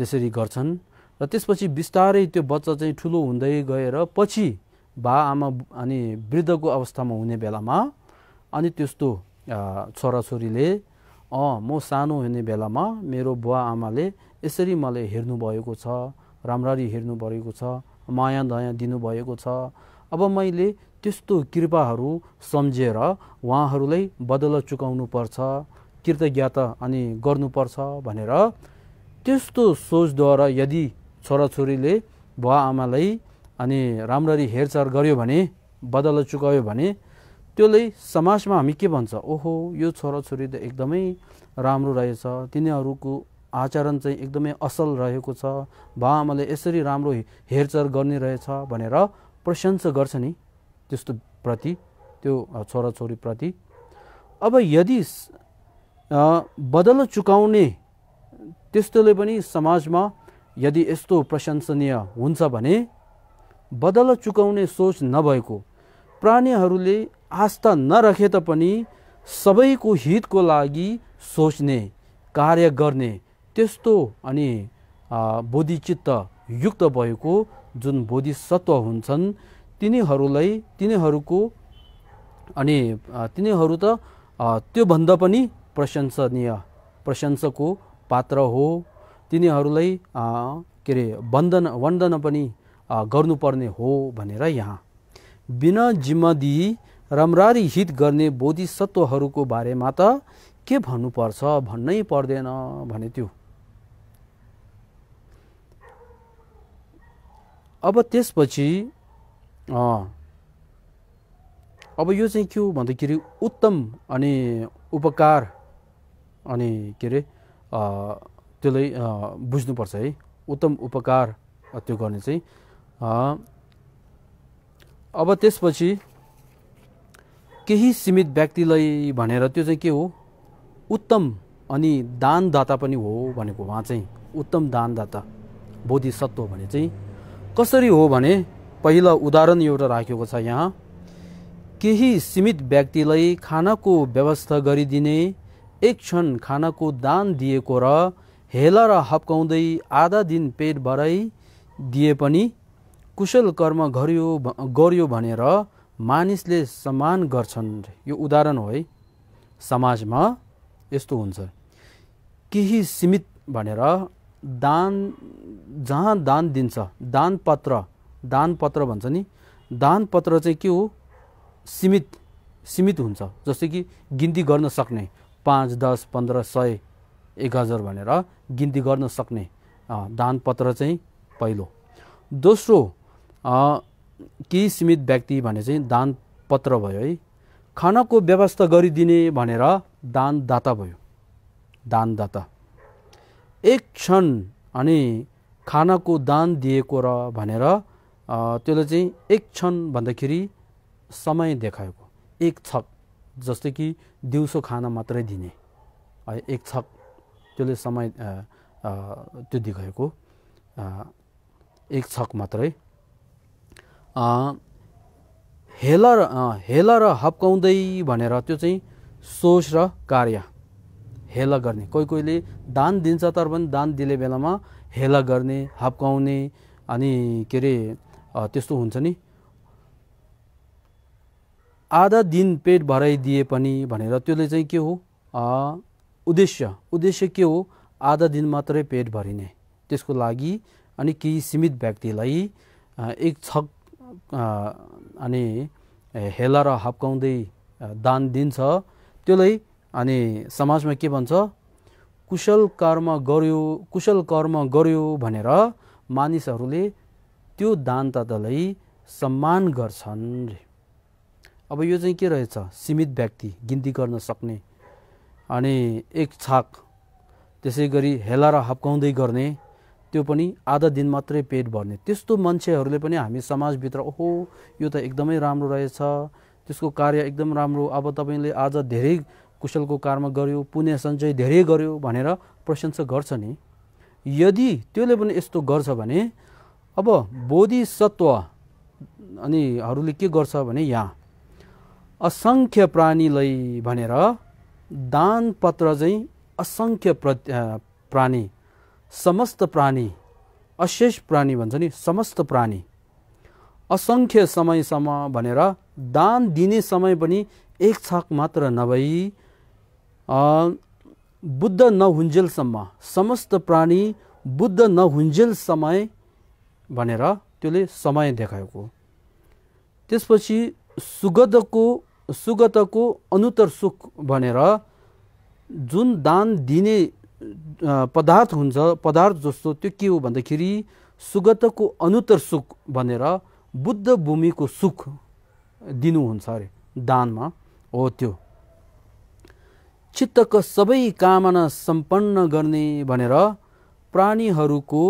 त्यसरी गर्छन् र त्यसपछि बिस्तारै त्यो बच्चा चाहिँ ठुलो हुँदै गएर पछि बा आमा अनि वृद्धको अवस्थामा हुने बेलामा अनि त्यस्तो छोराछोरीले अँ म सानो हुने बेलामा मेरो बुवा आमाले यसरी मलाई हेर्नुभएको छ राम्ररी हेर्नुभएको छ माया दया दिनुभएको छ अब मैले त्यस्तो कृपाहरू सम्झेर उहाँहरूलाई बदला पर्छ कृतज्ञता अनि गर्नुपर्छ भनेर त्यस्तो सोचद्वारा यदि छोराछोरीले बुवा आमालाई अनि राम्ररी हेरचाह गर्यो भने बदल चुकायो भने त्यसले समाजमा हामी के भन्छ ओहो यो छोराछोरी त एकदमै राम्रो रहेछ तिनीहरूको आचरण चाहिँ एकदमै असल रहेको छ बाबाआमाले यसरी राम्रो हेरचाह गर्ने रहेछ भनेर प्रशंसा गर्छ नि त्यस्तो प्रति त्यो छोराछोरीप्रति अब यदि बदल चुकाउने त्यस्तोले पनि समाजमा यदि यस्तो प्रशंसनीय हुन्छ भने बदल चुकाउने सोच नभएको प्राणीहरूले आस्था नराखे तापनि सबैको हितको लागि सोच्ने कार्य गर्ने त्यस्तो अनि बोधिचित्त युक्त भएको जुन बोधिसत्व हुन्छन् तिनीहरूलाई तिनीहरूको अनि तिनीहरू त त्योभन्दा पनि प्रशंसनीय प्रशंसाको पात्र हो तिनीहरूलाई के अरे वन्दन वन्दन पनि गर्नुपर्ने हो भनेर यहाँ बिना जिम्मदी राम्ररी हित गर्ने बोधिसत्वहरूको बारेमा त के भन्नुपर्छ भन्नै पर्दैन भने त्यो अब त्यसपछि अब यो चाहिँ के हो भन्दाखेरि उत्तम अनि उपकार अनि के अरे त्यसलाई बुझ्नुपर्छ है उत्तम उपकार त्यो गर्ने चाहिँ अब त्यसपछि केही सीमित व्यक्तिलाई भनेर त्यो चाहिँ के हो उत्तम अनि दानदाता पनि हो भनेको उहाँ चाहिँ उत्तम दानदाता बोधिसत्व भने चाहिँ कसरी हो भने पहिलो उदाहरण एउटा राखेको छ यहाँ केही सीमित व्यक्तिलाई खानाको व्यवस्था गरिदिने एक क्षण खानाको दान दिएको र हेला र हप्काउँदै आधा दिन पेट भराइ दिए पनि कुशल कर्म गर्यो गर्यो भनेर मानिसले सम्मान गर्छन् यो उदाहरण हो है समाजमा यस्तो हुन्छ केही सीमित भनेर दान जहाँ दान दिन्छ दानपत्र दानपत्र भन्छ नि दानपत्र चाहिँ के हो सीमित सीमित हुन्छ जस्तै कि गिन्ती गर्न सक्ने पाँच दस पन्ध्र सय एक हजार भनेर गिन्ती गर्न सक्ने दानपत्र चाहिँ पहिलो दोस्रो केही सीमित व्यक्ति भने चाहिँ दानपत्र भयो है खानाको व्यवस्था गरिदिने भनेर दानदाता भयो दानदाता एक क्षण अनि खानाको दान दिएको र भनेर त्यसले चाहिँ एक क्षण भन्दाखेरि समय देखाएको एक छक जस्तै कि दिउँसो खाना मात्रै दिने एक छक त्यसले समय त्यो देखाएको एक छक मात्रै हेल हेल र हप्काउँदै भनेर त्यो चाहिँ सोच र कार्य हेला गर्ने कोही कोहीले दान दिन्छ तर पनि दान दिने बेलामा हेला गर्ने हप्काउने अनि के अरे त्यस्तो हुन्छ नि आधा दिन पेट भराइदिए पनि भनेर त्यसले चाहिँ के हो उद्देश्य उद्देश्य के हो आधा दिन मात्रै पेट भरिने त्यसको लागि अनि केही सीमित व्यक्तिलाई एक छक अनि हेला र हप्काउँदै दान दिन्छ त्यसलाई अनि समाजमा के भन्छ कुशल कर्म गर्यो कुशल कर्म गर्यो भनेर मानिसहरूले त्यो दानतालाई सम्मान गर्छन् अब यो चाहिँ के रहेछ सीमित व्यक्ति गिन्ती गर्न सक्ने अनि एक छाक त्यसै गरी हेला र हप्काउँदै गर्ने त्यो पनि आधा दिन मात्रै पेट भर्ने त्यस्तो मान्छेहरूले पनि हामी समाजभित्र ओहो यो त एकदमै राम्रो रहेछ त्यसको कार्य एकदम राम्रो अब तपाईँले आज धेरै कुशलको कारमा गऱ्यो पुण्य सञ्चय धेरै गर्यो भनेर प्रशंसा गर्छ नि यदि त्यसले पनि यस्तो गर्छ भने अब बोधिसत्व अनिहरूले के गर्छ भने यहाँ असङ्ख्य प्राणीलाई भनेर दानपत्र चाहिँ असङ्ख्य प्र प्राणी समस्त प्राणी अशेष प्राणी भन्छ नि समस्त प्राणी असङ्ख्य समयसम्म भनेर दान दिने समय पनि एक छाक मात्र नभई बुद्ध नहुन्जेलसम्म समस्त प्राणी बुद्ध नहुन्जेल समय भनेर त्यसले समय देखाएको त्यसपछि सुगतको सुगतको अनुतर सुख भनेर जुन दान दिने पदार्थ हुन्छ पदार्थ जस्तो त्यो के हो भन्दाखेरि सुगतको अनुतर सुख भनेर बुद्ध भूमिको सुख दिनुहुन्छ अरे दानमा हो त्यो चित्तको सबै कामना सम्पन्न गर्ने भनेर प्राणीहरूको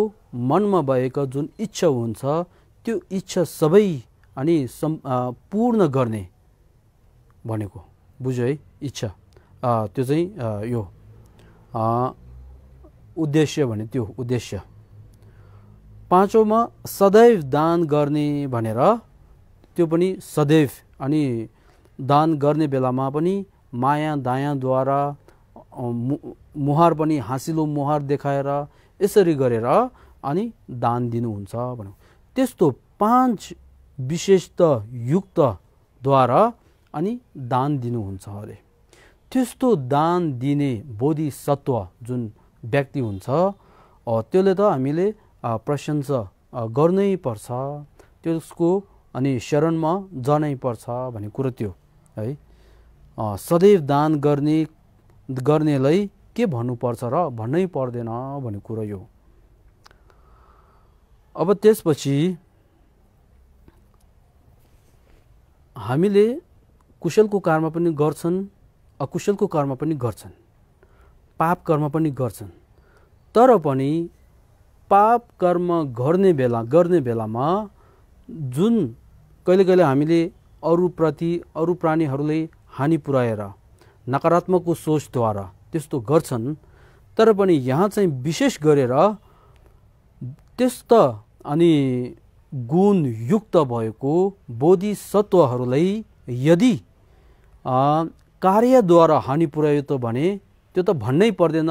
मनमा भएको जुन इच्छा हुन्छ त्यो इच्छा सबै अनि सम् पूर्ण गर्ने भनेको बुझ्यो है इच्छा त्यो चाहिँ यो उद्देश्य भने त्यो उद्देश्य पाँचौँमा सदैव दान गर्ने भनेर त्यो पनि सदैव अनि दान गर्ने बेलामा पनि माया दायाँद्वारा मुहार पनि हाँसिलो मुहार देखाएर यसरी गरेर अनि दान दिनुहुन्छ भनौँ त्यस्तो पाँच युक्तद्वारा अनि दान दिनुहुन्छ अरे त्यस्तो दान दिने बोधिसत्व जुन व्यक्ति हुन्छ त्यसले त हामीले प्रशंसा गर्नै पर्छ त्यसको अनि शरणमा जानै पर्छ भन्ने कुरो त्यो है सदैव दान गर्ने गर्नेलाई के भन्नुपर्छ र भन्नै पर्दैन भन्ने कुरो यो अब त्यसपछि हामीले कुशलको कर्म पनि गर्छन् अकुशलको कर्म पनि गर्छन् पाप कर्म पनि गर्छन् तर पनि पाप कर्म गर्ने बेला गर्ने बेलामा जुन कहिले कहिले हामीले अरूप्रति अरू प्राणीहरूले हानि पुर्याएर नकारात्मकको सोचद्वारा त्यस्तो गर्छन् तर पनि यहाँ चाहिँ विशेष गरेर त्यस्त अनि गुणयुक्त भएको बोधिसत्वहरूलाई यदि कार्यद्वारा हानि पुर्यायो त भने त्यो त भन्नै पर्दैन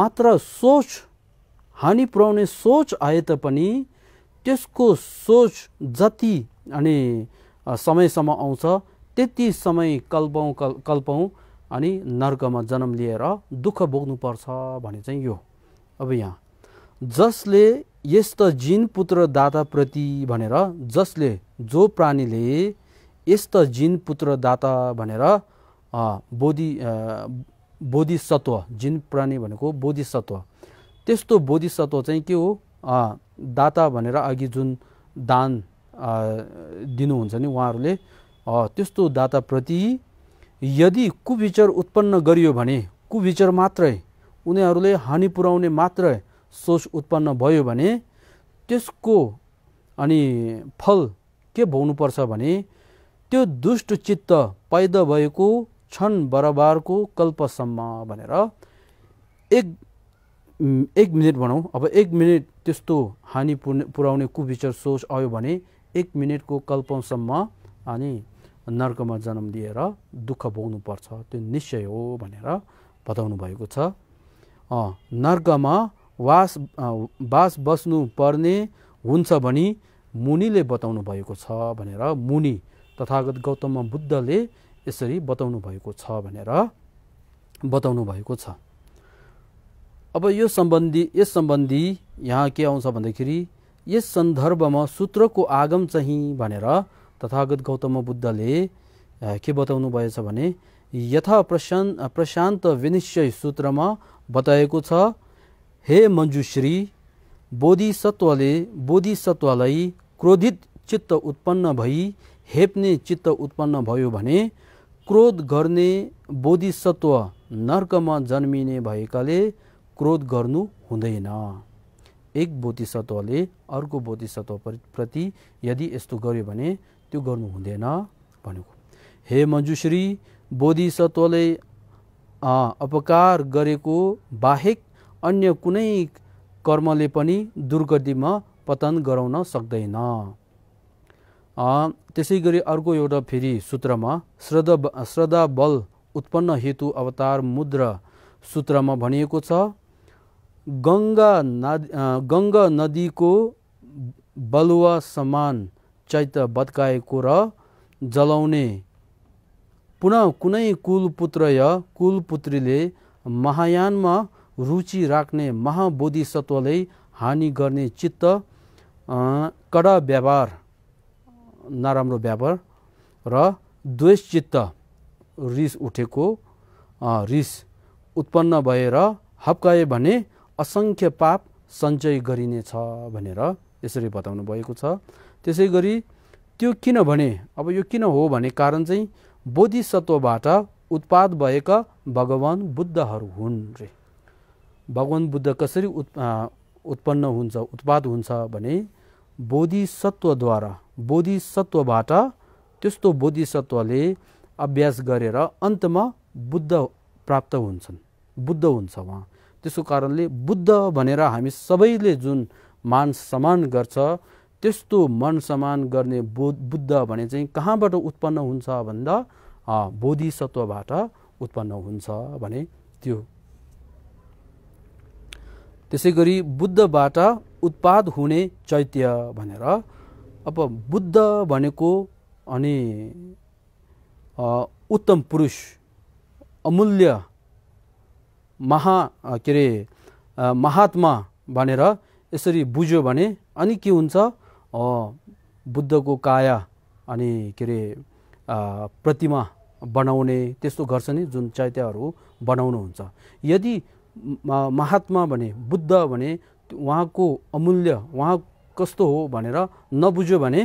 मात्र सोच हानि पुर्याउने सोच आए तापनि त्यसको सोच जति अनि समयसम्म आउँछ त्यति समय कल्पौँ कल कल्पौँ अनि नर्कमा जन्म लिएर दुःख भोग्नुपर्छ भने चाहिँ यो अब यहाँ जसले यस्तो जिन पुत्र दाताप्रति भनेर जसले जो प्राणीले यस्तो जिन पुत्र दाता भनेर बोधि बोधिसत्व जिन प्राणी भनेको बोधिसत्व त्यस्तो बोधिसत्व चाहिँ के हो दाता भनेर अघि जुन दान दिनुहुन्छ नि उहाँहरूले त्यस्तो दाताप्रति यदि कुविचार उत्पन्न गरियो भने कुविचार मात्रै उनीहरूले हानि पुर्याउने मात्रै सोच उत्पन्न भयो भने त्यसको अनि फल के भोग्नुपर्छ भने त्यो दुष्ट चित्त पैदा भएको क्षण बराबरको कल्पसम्म भनेर एक एक मिनट भनौँ अब एक मिनट त्यस्तो हानि पुर्याउने कुविचार सोच आयो भने एक मिनटको कल्पसम्म अनि नर्कमा जन्म लिएर दुःख भोग्नुपर्छ त्यो निश्चय हो भनेर बताउनु भएको छ नर्कमा वास बास बस्नु पर्ने हुन्छ भनी मुनिले बताउनु भएको छ भनेर मुनि तथागत गौतम बुद्धले यसरी बताउनु भएको छ भनेर बताउनु भएको छ अब यो सम्बन्धी यस सम्बन्धी यहाँ के आउँछ भन्दाखेरि यस सन्दर्भमा सूत्रको आगम चाहिँ भनेर तथागत गौतम बुद्धले के बताउनु भएछ भने यथा प्रशान्त प्रशान्त विनिश्चय सूत्रमा बताएको छ हे मन्जुश्री बोधिसत्वले बोधिसत्वलाई क्रोधित चित्त उत्पन्न भई हेप्ने चित्त उत्पन्न भयो भने क्रोध गर्ने बोधिसत्व नर्कमा जन्मिने भएकाले क्रोध गर्नु हुँदैन एक बोधिसत्वले अर्को बोधिसत्वप्रति यदि यस्तो गर्यो भने त्यो गर्नु हुँदैन भनेको हे मन्जुश्री बोधिसत्वले अपकार गरेको बाहेक अन्य कुनै कर्मले पनि दुर्गतिमा पतन गराउन सक्दैन त्यसै गरी अर्को एउटा फेरि सूत्रमा श्रद्धा श्रद्धा बल उत्पन्न हेतु अवतार मुद्रा सूत्रमा भनिएको छ गङ्गा नदी गङ्गा नदीको बलुवा समान चैत बत्काएको र जलाउने पुनः कुनै कुलपुत्र या कुलपुत्रीले महायानमा रुचि राख्ने महाबोधिसत्वले हानि गर्ने चित्त कडा व्यवहार नराम्रो व्यवहार र द्वेषचित्त रिस उठेको रिस उत्पन्न भएर हप्काए भने असङ्ख्य पाप सञ्चय गरिनेछ भनेर यसरी बताउनु भएको छ त्यसै गरी त्यो किनभने अब यो किन हो भने कारण चाहिँ बोधिसत्वबाट उत्पाद भएका भगवान् बुद्धहरू हुन् रे भगवान् बुद्ध कसरी उत् उत्पन्न हुन्छ उत्पाद हुन्छ भने बोधिसत्वद्वारा बोधिसत्वबाट त्यस्तो बोधिसत्वले अभ्यास गरेर अन्तमा बुद्ध प्राप्त हुन्छन् बुद्ध हुन्छ उहाँ त्यसको कारणले बुद्ध भनेर हामी सबैले जुन मान सम्मान गर्छ त्यस्तो मन समान गर्ने बोध बुद्ध भने चाहिँ कहाँबाट उत्पन्न हुन्छ भन्दा बोधिसत्वबाट उत्पन्न हुन्छ भने त्यो त्यसै गरी बुद्धबाट उत्पाद हुने चैत्य भनेर अब बुद्ध भनेको अनि उत्तम पुरुष अमूल्य महा के अरे महात्मा भनेर यसरी बुझ्यो भने अनि के हुन्छ बुद्धको काया अनि के अरे प्रतिमा बनाउने त्यस्तो गर्छ नि जुन चैत्यहरू बनाउनुहुन्छ यदि महात्मा भने बुद्ध भने उहाँको अमूल्य उहाँ कस्तो हो भनेर नबुझ्यो भने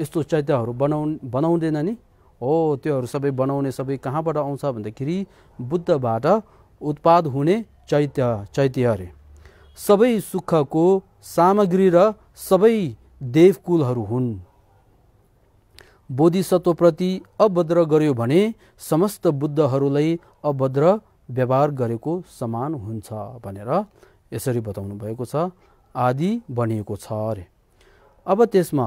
यस्तो चैत्यहरू बनाउ बनाउँदैन नि हो त्योहरू सबै बनाउने सबै कहाँबाट आउँछ भन्दाखेरि बुद्धबाट उत्पाद हुने चैत्य चैत्य अरे सबै सुखको सामग्री र सबै देवकुलहरू हुन् बोधिसत्वप्रति अभद्र गर्यो भने समस्त बुद्धहरूलाई अभद्र व्यवहार गरेको समान हुन्छ भनेर यसरी बताउनु भएको छ आदि बनिएको छ अरे अब त्यसमा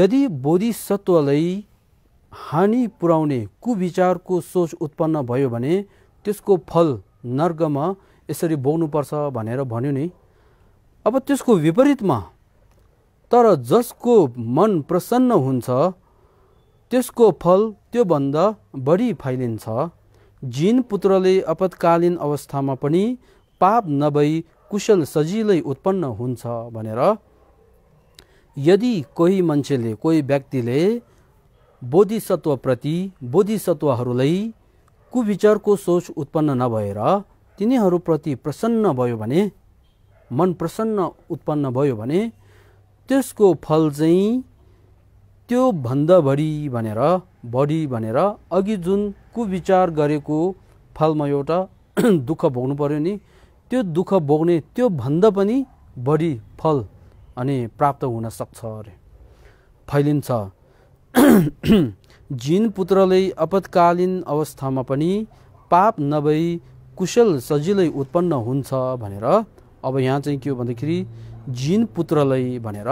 यदि बोधिसत्वलाई हानि पुर्याउने कुविचारको सोच उत्पन्न भयो भने त्यसको फल नर्गमा यसरी बोग्नुपर्छ भनेर भन्यो नि अब त्यसको विपरीतमा तर जसको मन प्रसन्न हुन्छ त्यसको फल त्योभन्दा बढी फैलिन्छ जिन पुत्रले आपतकालीन अवस्थामा पनि पाप नभई कुशल सजिलै उत्पन्न हुन्छ भनेर यदि कोही मान्छेले कोही व्यक्तिले बोधिसत्वप्रति बोधिसत्वहरूलाई कुविचारको सोच उत्पन्न नभएर तिनीहरूप्रति प्रसन्न भयो भने मन प्रसन्न उत्पन्न भयो भने त्यसको फल चाहिँ त्यो बढी भनेर बढी भनेर अघि जुन कुविचार गरेको फलमा एउटा दुःख भोग्नु पऱ्यो नि त्यो दुःख भोग्ने त्यो भन्दा पनि बढी फल अनि प्राप्त हुन सक्छ अरे फैलिन्छ जिन पुत्रले आपतकालीन अवस्थामा पनि पाप नभई कुशल सजिलै उत्पन्न हुन्छ भनेर अब यहाँ चाहिँ के हो भन्दाखेरि जिन पुत्रलाई भनेर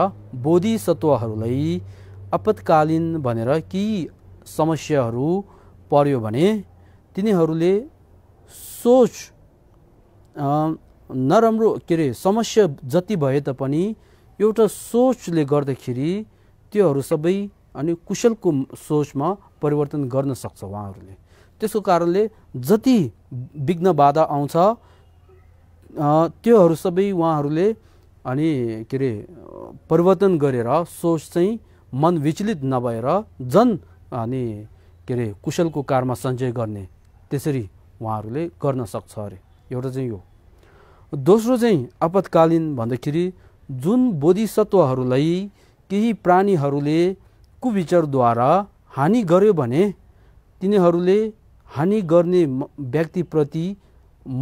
बोधिसत्वहरूलाई आपतकालीन भनेर केही समस्याहरू पर्यो भने तिनीहरूले सोच नराम्रो के अरे समस्या जति भए तापनि एउटा सोचले गर्दाखेरि त्योहरू सबै अनि कुशलको सोचमा परिवर्तन गर्न सक्छ उहाँहरूले त्यसको कारणले जति विघ्न बाधा आउँछ त्योहरू सबै उहाँहरूले अनि के अरे परिवर्तन गरेर सोच चाहिँ मन विचलित नभएर जन अनि के अरे कुशलको कारमा सञ्चय गर्ने त्यसरी उहाँहरूले गर्न सक्छ अरे एउटा चाहिँ यो दोस्रो चाहिँ आपतकालीन भन्दाखेरि जुन बोधिसत्वहरूलाई केही प्राणीहरूले कुविचारद्वारा हानि गर्यो भने तिनीहरूले हानि गर्ने व्यक्तिप्रति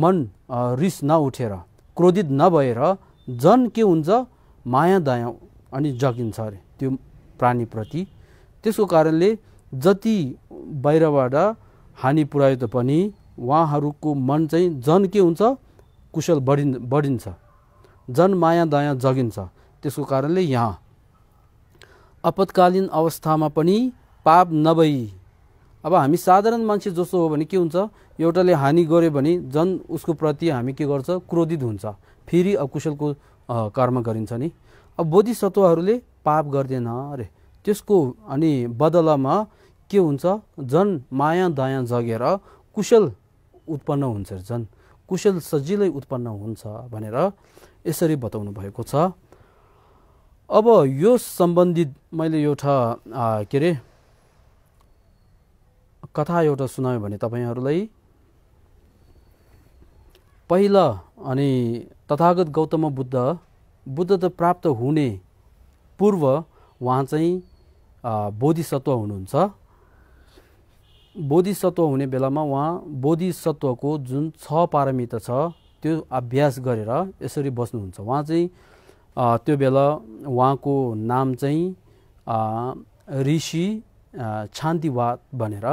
मन रिस नउठेर क्रोधित नभएर जन के हुन्छ माया दया अनि जगिन्छ अरे त्यो प्राणीप्रति त्यसको कारणले जति बाहिरबाट हानि पुऱ्यायो पनि उहाँहरूको मन चाहिँ जन के हुन्छ कुशल बढि बढिन्छ जन माया दया जगिन्छ त्यसको कारणले यहाँ आपतकालीन अवस्थामा पनि पाप नभई अब हामी साधारण मान्छे जस्तो हो भने के हुन्छ एउटाले हानि गर्यो भने झन् उसको प्रति हामी के गर्छ क्रोधित हुन्छ फेरि अकुशलको कर्म गरिन्छ नि अब बोधिसत्वहरूले पाप गर्दैन अरे त्यसको अनि बदलामा के हुन्छ झन् माया दायाँ जगेर कुशल उत्पन्न हुन्छ झन् कुशल सजिलै उत्पन्न हुन्छ भनेर यसरी बताउनु भएको छ अब यो सम्बन्धित मैले एउटा के अरे कथा एउटा सुनायो भने तपाईँहरूलाई पहिला अनि तथागत गौतम बुद्ध बुद्ध त प्राप्त हुने पूर्व उहाँ चाहिँ बोधिसत्व हुनुहुन्छ बोधिसत्व हुने बेलामा उहाँ बोधिसत्वको जुन छ पारमिता छ त्यो अभ्यास गरेर यसरी बस्नुहुन्छ उहाँ चाहिँ त्यो बेला उहाँको नाम चाहिँ ऋषि छान्तिवाद भनेर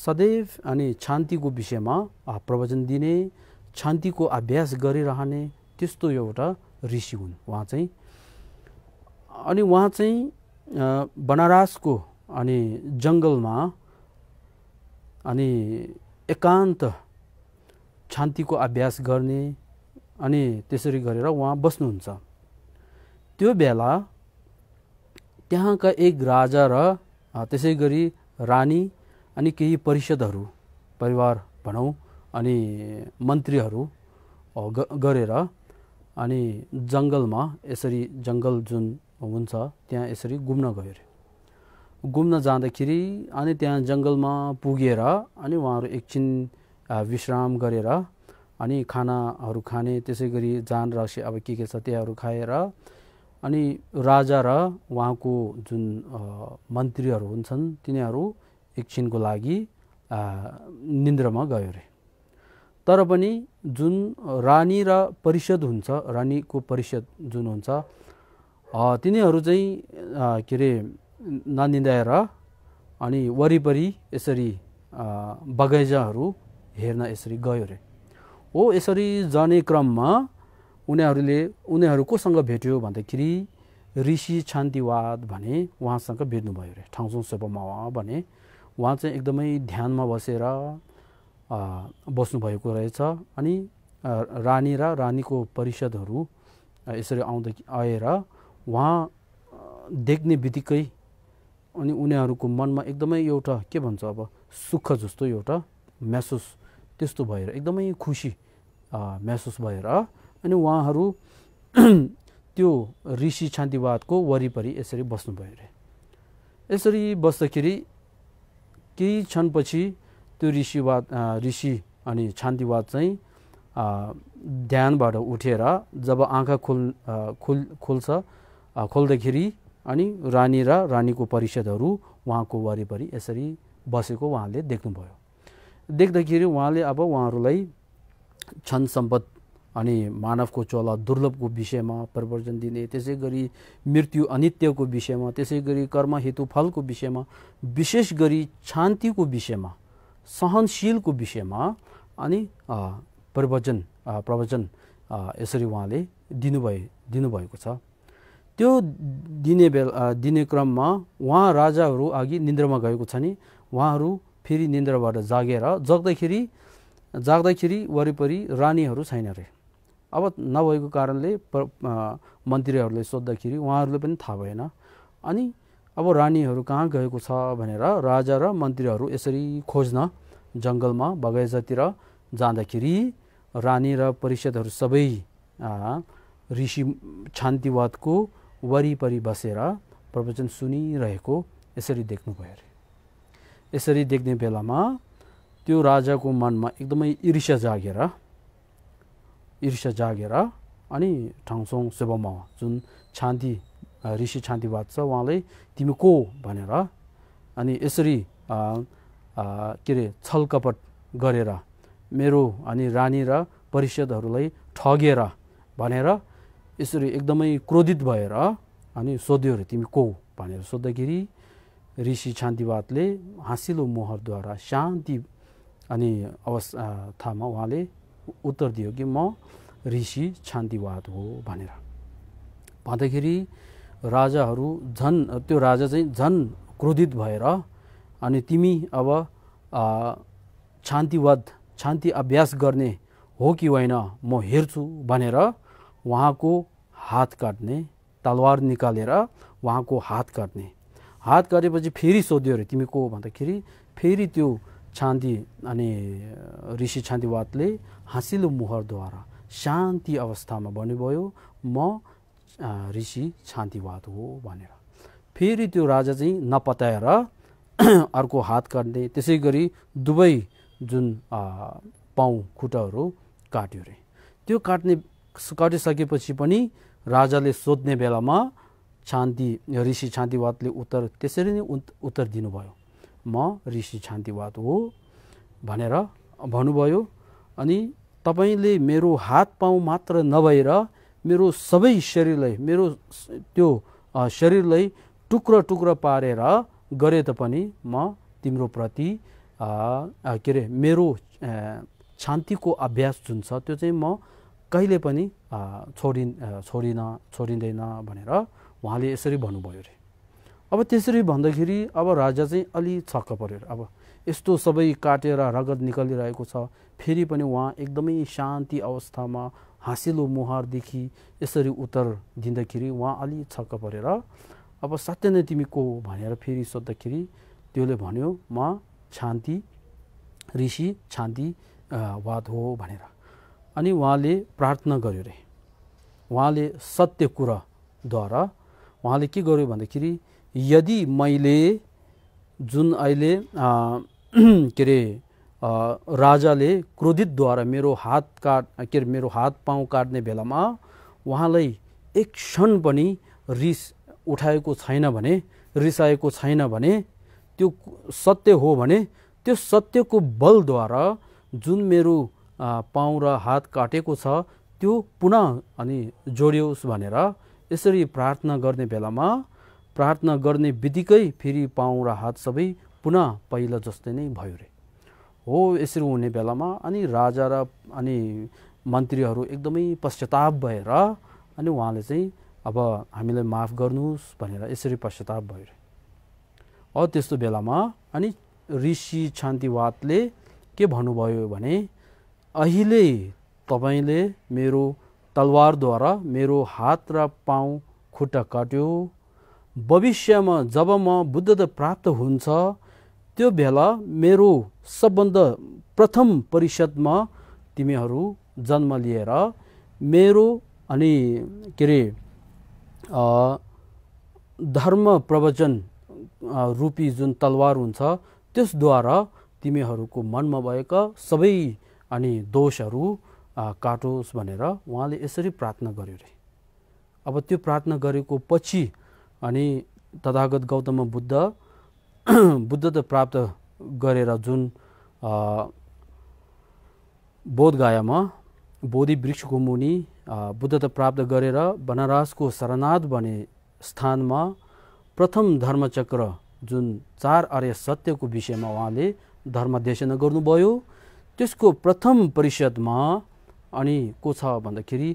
सदैव अनि शान्तिको विषयमा प्रवचन दिने शान्तिको अभ्यास गरिरहने त्यस्तो एउटा ऋषि हुन् उहाँ चाहिँ अनि उहाँ चाहिँ बनारसको अनि जङ्गलमा अनि एकान्त शान्तिको अभ्यास गर्ने अनि त्यसरी गरेर उहाँ बस्नुहुन्छ त्यो बेला त्यहाँका एक राजा र त्यसै गरी रानी अनि केही परिषदहरू परिवार भनौँ अनि मन्त्रीहरू गरेर अनि जङ्गलमा यसरी जङ्गल जुन हुन्छ त्यहाँ यसरी घुम्न गयो अरे घुम्न जाँदाखेरि अनि त्यहाँ जङ्गलमा पुगेर अनि उहाँहरू एकछिन विश्राम गरेर अनि खानाहरू खाने त्यसै गरी जान रक्सी अब के के छ त्यहाँहरू खाएर अनि राजा र उहाँको जुन मन्त्रीहरू हुन्छन् तिनीहरू एकछिनको लागि निन्द्रमा गयो अरे तर पनि जुन रानी र परिषद हुन्छ रानीको परिषद जुन हुन्छ तिनीहरू चाहिँ के अरे ननिन्दाएर अनि वरिपरि यसरी बगैँचाहरू हेर्न यसरी गयो अरे हो यसरी जाने क्रममा उनीहरूले उनीहरू कोसँग भेट्यो भन्दाखेरि ऋषि छान्तिवाद भने उहाँसँग भेट्नुभयो अरे ठाउँसो सेपमावा भने उहाँ चाहिँ एकदमै ध्यानमा बसेर बस्नुभएको रहेछ अनि रानी र रानीको परिषदहरू यसरी आउँदा आएर उहाँ देख्ने बित्तिकै अनि उनीहरूको मनमा एकदमै एउटा के भन्छ अब सुख जस्तो एउटा महसुस त्यस्तो भएर एकदमै खुसी महसुस भएर अनि उहाँहरू त्यो ऋषि छान्तिवादको वरिपरि यसरी बस्नुभयो अरे यसरी बस्दाखेरि केही क्षणपछि त्यो ऋषिवाद ऋषि अनि शान्तिवाद चाहिँ ध्यानबाट उठेर जब आँखा खुल खुल खुल्छ खोल्दाखेरि अनि रानी र रानीको परिषदहरू उहाँको वरिपरि यसरी बसेको उहाँले देख्नुभयो देख्दाखेरि उहाँले अब उहाँहरूलाई क्षण सम्पत अनि मानवको चोला दुर्लभको विषयमा प्रवचन दिने त्यसै गरी मृत्यु अनित्यको विषयमा त्यसै गरी कर्म हेतु फलको विषयमा विशेष गरी शान्तिको विषयमा सहनशीलको विषयमा अनि प्रवचन प्रवचन यसरी उहाँले दिनुभए दिनुभएको छ त्यो दिने बेला दिने क्रममा उहाँ राजाहरू अघि निन्द्रामा गएको छ नि उहाँहरू फेरि निन्द्राबाट जागेर जग्दाखेरि जाग्दाखेरि वरिपरि रानीहरू छैन अरे अब नभएको कारणले मन्त्रीहरूले सोद्धाखेरि उहाँहरूले पनि थाहा भएन अनि अब रानीहरू कहाँ गएको छ भनेर राजा र मन्त्रीहरू यसरी खोज्न जङ्गलमा बगैँचातिर जाँदाखेरि रानी र परिषदहरू सबै ऋषि छान्तिवादको वरिपरि बसेर प्रवचन सुनिरहेको यसरी देख्नुभयो अरे यसरी देख्ने बेलामा त्यो राजाको मनमा एकदमै ईर्ष्या जागेर ईर्ष्या जागेर अनि ठङसोङ सेवमा जुन छान्दी ऋषि छान्तिवाद छ उहाँलाई तिमी को भनेर अनि यसरी के अरे छलकपट गरेर मेरो अनि रानी र परिषदहरूलाई ठगेर भनेर यसरी एकदमै क्रोधित भएर अनि सोध्यो अरे तिमी को भनेर सोद्धाखेरि ऋषि छान्तिवादले हाँसिलो मोहरद्वारा शान्ति अनि अवस्थामा उहाँले उत्तर दियो कि म ऋषि शान्तिवाद हो भनेर भन्दाखेरि राजाहरू झन् त्यो राजा चाहिँ झन् क्रोधित भएर अनि तिमी अब शान्तिवाद शान्ति अभ्यास गर्ने हो कि होइन म हेर्छु भनेर उहाँको हात काट्ने तलवार निकालेर उहाँको हात काट्ने हात काटेपछि फेरि सोध्यो अरे तिमी को भन्दाखेरि फेरि त्यो छान्दी अनि ऋषि छान्दिवातले हाँसिलो मुहरद्वारा शान्ति अवस्थामा भन्नुभयो म ऋषि छान्तिवाद हो भनेर फेरि त्यो राजा चाहिँ नपताएर अर्को हात काट्ने त्यसै गरी दुवै जुन पाउ खुट्टाहरू काट्यो अरे त्यो काट्ने काटिसकेपछि पनि राजाले सोध्ने बेलामा छान्ति ऋषि छान्तिवादले उत्तर त्यसरी नै उत्तर दिनुभयो म ऋषि छान्तिवाद हो भनेर भन्नुभयो अनि तपाईँले मेरो हात पाउँ मात्र नभएर मेरो सबै शरीरलाई मेरो त्यो शरीरलाई टुक्रो टुक्रो पारेर गरे तापनि म तिम्रो प्रति के अरे मेरो शान्तिको अभ्यास जुन छ त्यो चाहिँ म कहिले पनि छोडिन् छोडिन छोडिँदैन भनेर उहाँले यसरी भन्नुभयो अरे अब त्यसरी भन्दाखेरि अब राजा चाहिँ अलि छक्क परेर अब यस्तो सबै काटेर रगत निकालिरहेको छ फेरि पनि उहाँ एकदमै शान्ति अवस्थामा हाँसिलो मुहारदेखि यसरी उत्तर दिँदाखेरि उहाँ अलि छक्क परेर अब सत्य नै तिमी को भनेर फेरि सोद्धाखेरि त्यसले भन्यो म शान्ति ऋषि शान्ति वाद हो भनेर अनि उहाँले प्रार्थना गर्यो अरे उहाँले सत्य कुराद्वारा उहाँले के गर्यो भन्दाखेरि यदि मैले जुन अहिले के अरे राजाले क्रोधितद्वारा मेरो हात काट के अरे मेरो हात पाउँ काट्ने बेलामा उहाँलाई एक क्षण पनि रिस उठाएको छैन भने रिसाएको छैन भने त्यो सत्य हो भने त्यो सत्यको बलद्वारा जुन मेरो पाउँ र हात काटेको छ त्यो पुनः अनि जोडियोस् भनेर यसरी प्रार्थना गर्ने बेलामा प्रार्थना गर्ने बित्तिकै फेरि पाउँ र हात सबै पुनः पहिला जस्तै नै भयो रे हो यसरी हुने बेलामा अनि राजा र अनि मन्त्रीहरू एकदमै पश्चाताप भएर अनि उहाँले चाहिँ अब हामीलाई माफ गर्नुहोस् भनेर यसरी पश्चाताप भयो अरे हो त्यस्तो बेलामा अनि ऋषि छान्तिवादले के भन्नुभयो भने अहिले तपाईँले मेरो तलवारद्वारा मेरो हात र पाउँ खुट्टा काट्यो भविष्यमा जब म बुद्धता प्राप्त हुन्छ त्यो बेला मेरो सबभन्दा प्रथम परिषदमा तिमीहरू जन्म लिएर मेरो अनि के अरे धर्म प्रवचन रूपी जुन तलवार हुन्छ त्यसद्वारा तिमीहरूको मनमा भएका सबै अनि दोषहरू काटोस् भनेर उहाँले यसरी प्रार्थना गर्यो अरे अब त्यो प्रार्थना गरेको पछि अनि तथागत गौतम बुद्ध बुद्धत्व प्राप्त गरेर जुन बोधगायामा बोधि वृक्षको मुनि त प्राप्त गरेर बनारसको शरणाथ बने स्थानमा प्रथम धर्मचक्र जुन चार आर्य सत्यको विषयमा उहाँले धर्मदेशना गर्नुभयो त्यसको प्रथम परिषदमा अनि को छ भन्दाखेरि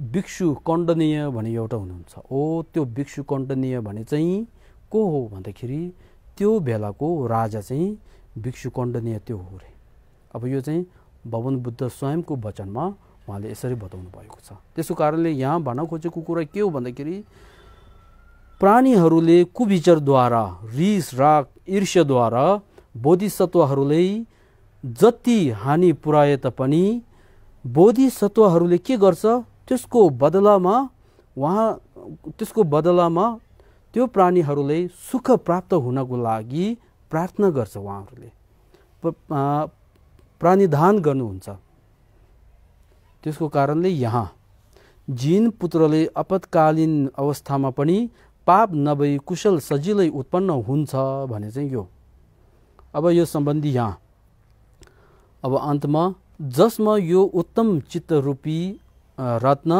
भिक्षु कण्डनीय भन्ने एउटा हुनुहुन्छ ओ त्यो भिक्षु कण्डनीय भने चाहिँ को हो भन्दाखेरि त्यो बेलाको राजा चाहिँ भिक्षु कण्डनीय त्यो हो अरे अब यो चाहिँ भवन बुद्ध स्वयंको वचनमा उहाँले यसरी बताउनु भएको छ त्यसको कारणले यहाँ भन्न खोजेको कुरा के हो भन्दाखेरि प्राणीहरूले कुविचरद्वारा रिस राग ईर्ष्यद्वारा बोधिसत्वहरूलाई जति हानि पुऱ्याए तापनि बोधिसत्वहरूले के गर्छ त्यसको बदलामा उहाँ त्यसको बदलामा त्यो प्राणीहरूले सुख प्राप्त हुनको लागि प्रार्थना गर्छ उहाँहरूले प्राणिधान गर्नुहुन्छ त्यसको कारणले यहाँ जिन पुत्रले आपतकालीन अवस्थामा पनि पाप नभई कुशल सजिलै उत्पन्न हुन्छ भने चाहिँ यो अब यो सम्बन्धी यहाँ अब अन्तमा जसमा यो उत्तम चित्तरूपी रत्न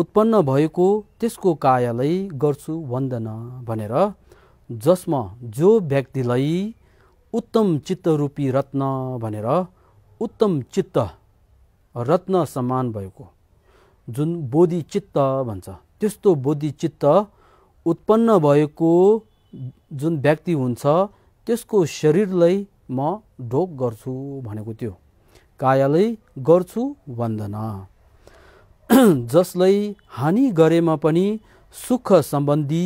उत्पन्न भएको त्यसको कायालाई गर्छु वन्दन भनेर जसमा जो व्यक्तिलाई उत्तम चित्तरूपी रत्न भनेर उत्तम चित्त रत्न समान भएको जुन बोधिचित्त भन्छ त्यस्तो बोधिचित्त उत्पन्न भएको जुन व्यक्ति हुन्छ त्यसको शरीरलाई म ढोक गर्छु भनेको त्यो कायालाई गर्छु वन्दना जसलाई हानि गरेमा पनि सुख सम्बन्धी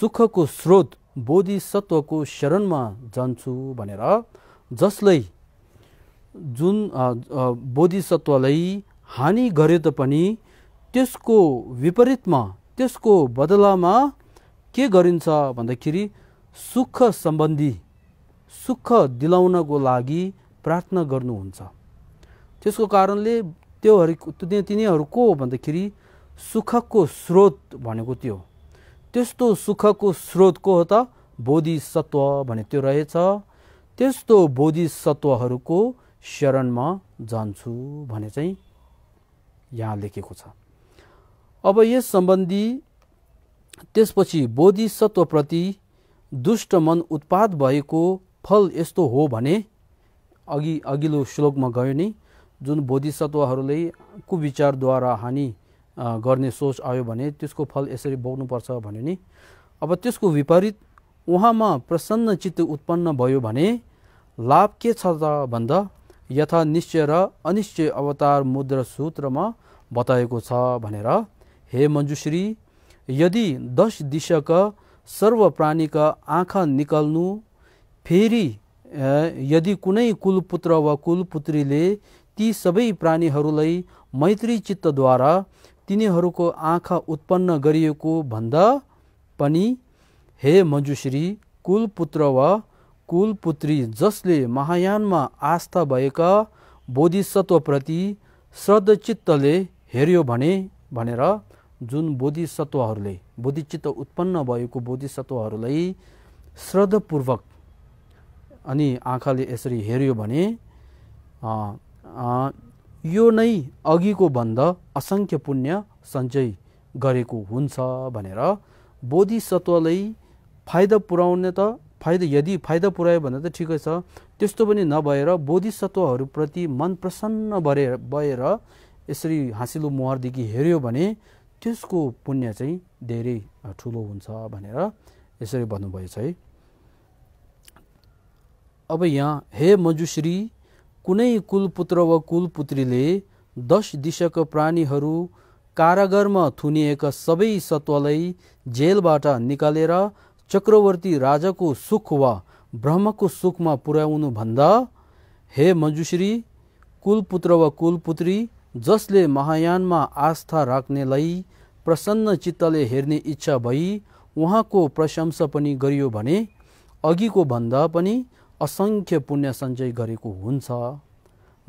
सुखको स्रोत बोधिसत्वको शरणमा जान्छु भनेर जसलाई जुन बोधिसत्वलाई हानि गरे तापनि त्यसको विपरीतमा त्यसको बदलामा के गरिन्छ भन्दाखेरि सुख सम्बन्धी सुख दिलाउनको लागि प्रार्थना गर्नुहुन्छ त्यसको कारणले त्योहरू तिनीहरूको भन्दाखेरि सुखको स्रोत भनेको त्यो त्यस्तो सुखको स्रोत को हो त बोधिसत्व भने त्यो रहेछ त्यस्तो बोधिसत्वहरूको शरणमा जान्छु भने चाहिँ यहाँ लेखेको छ अब यस सम्बन्धी त्यसपछि बोधिसत्वप्रति दुष्ट मन उत्पाद भएको फल यस्तो हो भने अघि अघिल्लो श्लोकमा गयो नै जुन बोधिसत्वहरूले कुविचारद्वारा हानि गर्ने सोच आयो भने त्यसको फल यसरी बोक्नुपर्छ भने नि अब त्यसको विपरीत उहाँमा प्रसन्न चित्त उत्पन्न भयो भने लाभ के छ त भन्दा यथा निश्चय र अनिश्चय अवतार मुद्रा सूत्रमा बताएको छ भनेर हे मञ्जुश्री यदि दस दिशाका सर्व प्राणीका आँखा निकाल्नु फेरि यदि कुनै कुलपुत्र वा कुलपुत्रीले ती सबै प्राणीहरूलाई मैत्री चित्तद्वारा तिनीहरूको आँखा उत्पन्न गरिएको भन्दा पनि हे मजुश्री कुलपुत्र वा कुलपुत्री जसले महायानमा आस्था भएका बोधिसत्वप्रति श्रद्धचित्तले हेऱ्यो भने भनेर जुन बोधिसत्वहरूले बोधिचित्त उत्पन्न भएको बोधिसत्वहरूलाई श्रद्धापूर्वक अनि आँखाले यसरी हेऱ्यो भने यो नै अघिको भन्दा असङ्ख्य पुण्य सञ्चय गरेको हुन्छ भनेर बोधिसत्वलाई फाइदा पुर्याउने त फाइदा यदि फाइदा पुर्यायो भने त ठिकै छ त्यस्तो पनि नभएर बोधिसत्वहरूप्रति मन प्रसन्न भएर भएर यसरी हाँसिलो मुहारदेखि हेऱ्यो भने त्यसको पुण्य चाहिँ धेरै ठुलो हुन्छ भनेर यसरी भन्नुभएछ है अब यहाँ हे मजुश्री कुनै कुलपुत्र वा कुलपुत्रीले दश दिशाको प्राणीहरू कारागारमा थुनिएका सबै सत्वलाई जेलबाट निकालेर चक्रवर्ती राजाको सुख वा ब्रह्मको सुखमा पुर्याउनुभन्दा हे मजुश्री कुलपुत्र वा कुलपुत्री जसले महायानमा आस्था राख्नेलाई प्रसन्न चित्तले हेर्ने इच्छा भई उहाँको प्रशंसा पनि गरियो भने अघिको भन्दा पनि असङ्ख्य पुण्य सञ्चय गरेको हुन्छ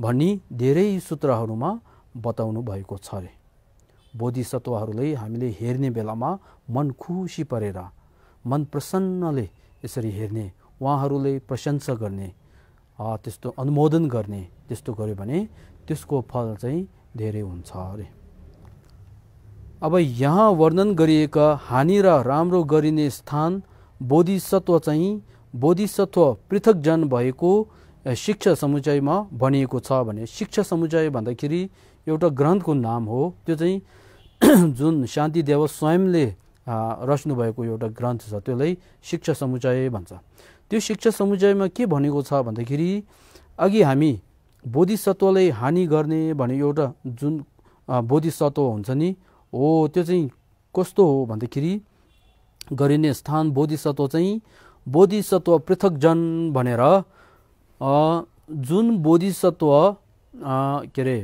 भनी धेरै सूत्रहरूमा बताउनु भएको छ अरे बोधिसत्वहरूलाई हामीले हेर्ने बेलामा मन खुसी परेर मन प्रसन्नले यसरी हेर्ने उहाँहरूले प्रशंसा गर्ने त्यस्तो अनुमोदन गर्ने त्यस्तो गर्यो भने त्यसको फल चाहिँ धेरै हुन्छ अरे अब यहाँ वर्णन गरिएका हानि र राम्रो गरिने स्थान बोधिसत्व चाहिँ बोधिसत्व जन भएको शिक्षा समुदायमा भनिएको छ भने शिक्षा समुदाय भन्दाखेरि एउटा ग्रन्थको नाम हो त्यो चाहिँ जुन शान्ति देव स्वयंले भएको एउटा ग्रन्थ छ त्यसलाई शिक्षा समुदाय भन्छ त्यो शिक्षा समुदायमा के भनेको छ भन्दाखेरि अघि हामी बोधिसत्वलाई हानि गर्ने भने एउटा जुन बोधिसत्व हुन्छ नि हो त्यो चाहिँ कस्तो हो भन्दाखेरि गरिने स्थान बोधिसत्व चाहिँ बोधिसत्व पृथक जन भनेर जुन बोधिसत्व के अरे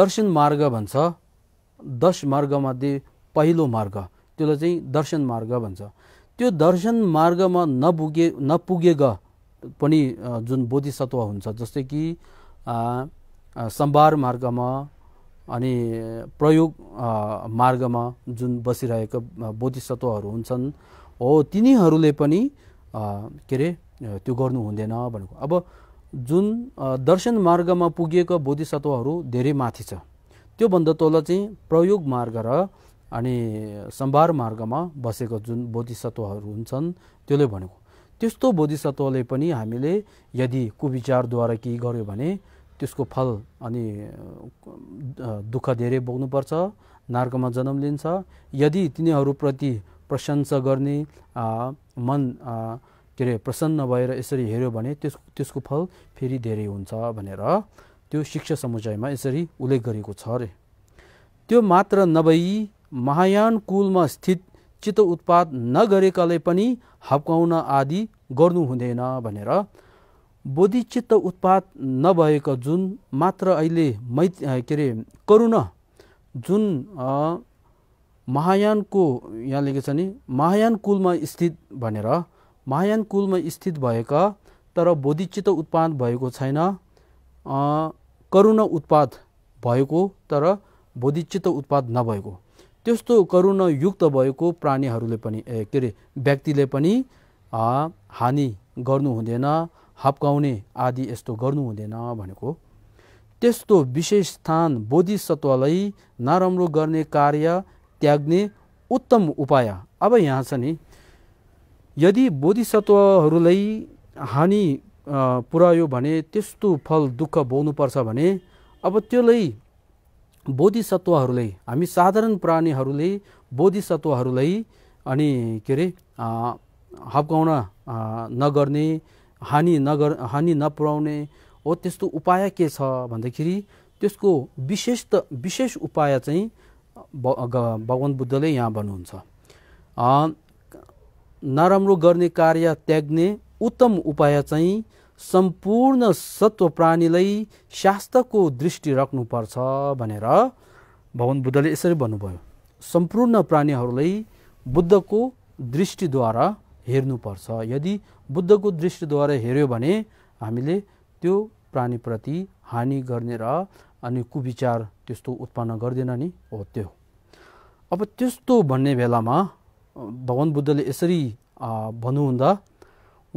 दर्शन मार्ग भन्छ दस मार्गमध्ये पहिलो मार्ग त्यसलाई चाहिँ दर्शन मार्ग भन्छ त्यो दर्शन मार्गमा नपुगे नपुगेक पनि जुन बोधिसत्व हुन्छ जस्तै कि सम्भार मार्गमा अनि प्रयोग मार्गमा जुन बसिरहेका बोधिसत्वहरू हुन्छन् हो तिनीहरूले पनि के अरे त्यो गर्नु हुँदैन भनेको अब जुन दर्शन मार्गमा पुगेका बोधिसत्वहरू धेरै माथि छ त्योभन्दा तल चाहिँ प्रयोग मार्ग र अनि सम्भार मार्गमा बसेको जुन बोधिसत्वहरू हुन्छन् त्यसले भनेको त्यस्तो बोधिसत्वले पनि हामीले यदि कुविचारद्वारा केही गर्यो भने त्यसको फल अनि दुःख धेरै बोक्नुपर्छ नार्कमा जन्म लिन्छ यदि तिनीहरूप्रति प्रशंसा गर्ने मन के अरे प्रसन्न भएर यसरी हेऱ्यो भने त्यस त्यसको फल फेरि धेरै हुन्छ भनेर त्यो शिक्षा समुदायमा यसरी उल्लेख गरेको छ अरे त्यो मात्र नभई महायान कुलमा स्थित चित्त उत्पाद नगरेकाले पनि हप्काउन आदि गर्नु हुँदैन भनेर बोधिचित्त उत्पाद नभएको जुन मात्र अहिले मै के अरे करुण जुन महायानको यहाँ लेखेको छ नि महायान कुलमा स्थित भनेर महायान कुलमा स्थित भएका तर बोधिचित्त उत्पाद भएको छैन करुणा उत्पाद भएको तर बोधिचित्त उत्पाद नभएको त्यस्तो करुणयुक्त भएको प्राणीहरूले पनि ए के अरे व्यक्तिले पनि हानि गर्नु हुँदैन हप्काउने आदि यस्तो गर्नु हुँदैन भनेको त्यस्तो विशेष स्थान बोधिसत्वलाई नराम्रो गर्ने कार्य त्याग्ने उत्तम उपाय अब यहाँ छ नि यदि बोधिसत्वहरूलाई हानि पुर्यायो भने त्यस्तो फल दुःख बोल्नुपर्छ भने अब त्यसलाई बोधिसत्वहरूलाई हामी साधारण प्राणीहरूले बोधिसत्वहरूलाई अनि के अरे हप्काउन नगर्ने हानि नगर हानि नपुर्याउने हो त्यस्तो उपाय के छ भन्दाखेरि त्यसको विशेष त विशेष उपाय चाहिँ भगवान् बुद्धले यहाँ भन्नुहुन्छ नराम्रो गर्ने कार्य त्याग्ने उत्तम उपाय चाहिँ सम्पूर्ण सत्व प्राणीलाई शास्त्रको दृष्टि राख्नुपर्छ भनेर भगवान् बुद्धले यसरी भन्नुभयो सम्पूर्ण प्राणीहरूलाई बुद्धको दृष्टिद्वारा हेर्नुपर्छ यदि बुद्धको दृष्टिद्वारा हेऱ्यो भने हामीले त्यो प्राणीप्रति हानि गर्ने र अनि कुविचार त्यस्तो उत्पन्न गर्दैन नि हो त्यो अब त्यस्तो भन्ने बेलामा भगवान् बुद्धले यसरी भन्नुहुँदा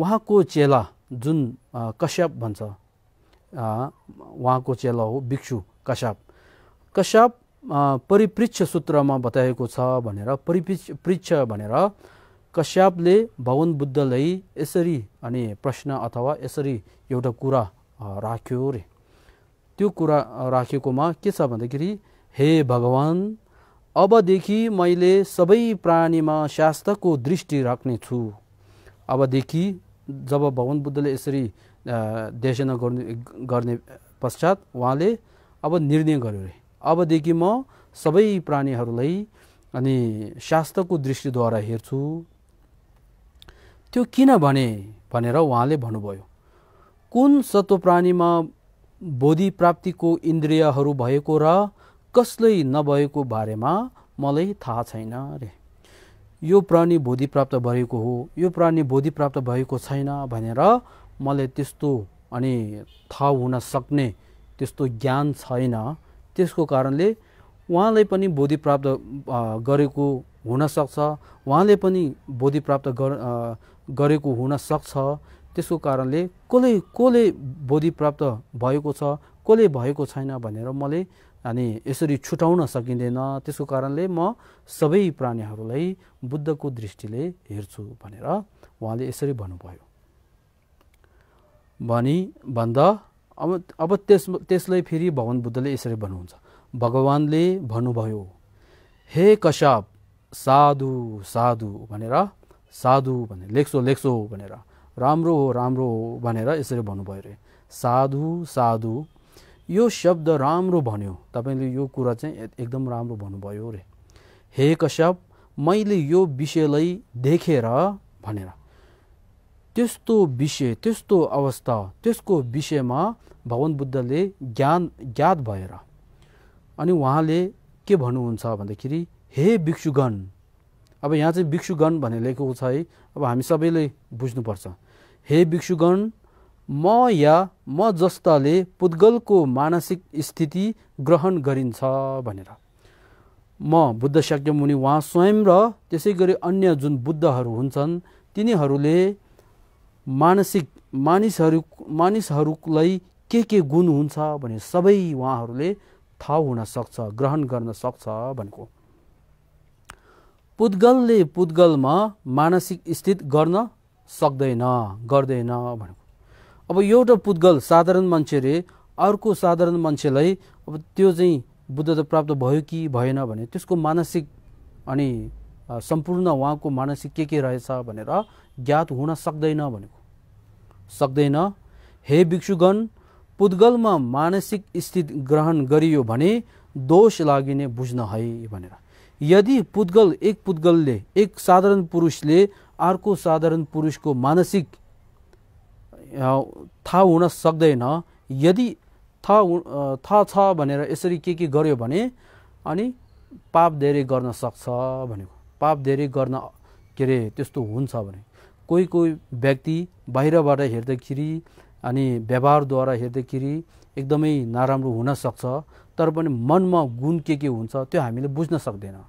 उहाँको चेला जुन कश्यप भन्छ उहाँको चेला हो भिक्षु कश्यप कश्यप परिपृच्छ सूत्रमा बताएको छ भनेर परिपृच्छ पृच्छ भनेर कश्यपले भगवान् बुद्धलाई यसरी अनि प्रश्न अथवा यसरी एउटा कुरा राख्यो अरे त्यो कुरा राखेकोमा के छ भन्दाखेरि हे भगवान् अबदेखि मैले सबै प्राणीमा शास्त्रको दृष्टि राख्नेछु अबदेखि जब भगवान् बुद्धले यसरी देशना गर्ने गर्ने पश्चात उहाँले अब निर्णय गर्यो अरे अबदेखि म सबै प्राणीहरूलाई अनि शास्त्रको दृष्टिद्वारा हेर्छु त्यो किन भने भनेर उहाँले भन्नुभयो कुन सत्व प्राणीमा बोधि प्राप्तिको इन्द्रियहरू भएको र कसले नभएको बारेमा मलाई थाहा छैन अरे यो प्राणी बोधि प्राप्त भएको हो यो प्राणी बोधि प्राप्त भएको छैन भनेर मलाई त्यस्तो अनि थाहा हुन सक्ने त्यस्तो ज्ञान छैन त्यसको कारणले उहाँलाई पनि बोधि प्राप्त गरेको हुनसक्छ उहाँले पनि बोधि प्राप्त गरेको हुनसक्छ त्यसको कारणले कसले कसले बोधि प्राप्त भएको छ कसले भएको छैन भनेर मैले अनि यसरी छुटाउन सकिँदैन त्यसको कारणले म सबै प्राणीहरूलाई बुद्धको दृष्टिले हेर्छु भनेर उहाँले यसरी भन्नुभयो भनी भन्दा अब अब त्यस त्यसलाई फेरि भगवान् बुद्धले यसरी भन्नुहुन्छ भगवान्ले भन्नुभयो हे कश्यप साधु साधु भनेर साधु भनेर लेख्छौ लेख्छौ भनेर राम्रो हो राम्रो हो भनेर यसरी भन्नुभयो अरे साधु साधु यो शब्द राम्रो भन्यो तपाईँले यो कुरा चाहिँ एकदम राम्रो भन्नुभयो अरे हे कश्यप मैले यो विषयलाई देखेर भनेर त्यस्तो विषय त्यस्तो अवस्था त्यसको विषयमा भगवान् बुद्धले ज्ञान ज्ञात भएर अनि उहाँले के भन्नुहुन्छ भन्दाखेरि हे भिक्षुगण अब यहाँ चाहिँ भिक्षुगण भनेर लेखेको छ है अब हामी सबैले बुझ्नुपर्छ हे भिक्षुगण म या म जस्ताले पुद्गलको मानसिक स्थिति ग्रहण गरिन्छ भनेर म बुद्ध शाक्य मुनि उहाँ स्वयं र त्यसै गरी अन्य जुन बुद्धहरू हुन्छन् तिनीहरूले मानसिक मानिसहरू मानिसहरूलाई के के गुण हुन्छ भने सबै उहाँहरूले थाहा हुन सक्छ ग्रहण गर्न सक्छ भनेको पुद्गलले पुद्गलमा मानसिक स्थित गर्न सक्दैन गर्दैन भनेको अब एउटा पुद्गल साधारण मान्छेले अर्को साधारण मान्छेलाई अब त्यो चाहिँ बुद्धत्व प्राप्त भयो कि भएन भने त्यसको मानसिक अनि सम्पूर्ण उहाँको मानसिक के के रहेछ भनेर ज्ञात हुन सक्दैन भनेको सक्दैन हे भिक्षुगण पुद्गलमा मानसिक स्थिति ग्रहण गरियो भने दोष लागिने बुझ्न है भनेर यदि पुद्गल एक पुद्गलले एक साधारण पुरुषले अर्को साधारण पुरुषको मानसिक थाहा हुन सक्दैन यदि थाहा थाहा छ भनेर यसरी के के गर्यो भने अनि पाप धेरै गर्न सक्छ भनेको पाप धेरै गर्न के अरे त्यस्तो हुन्छ भने कोही कोही व्यक्ति बाहिरबाट हेर्दाखेरि अनि व्यवहारद्वारा हेर्दाखेरि एकदमै नराम्रो हुनसक्छ तर पनि मनमा गुण के के हुन्छ त्यो हामीले बुझ्न सक्दैन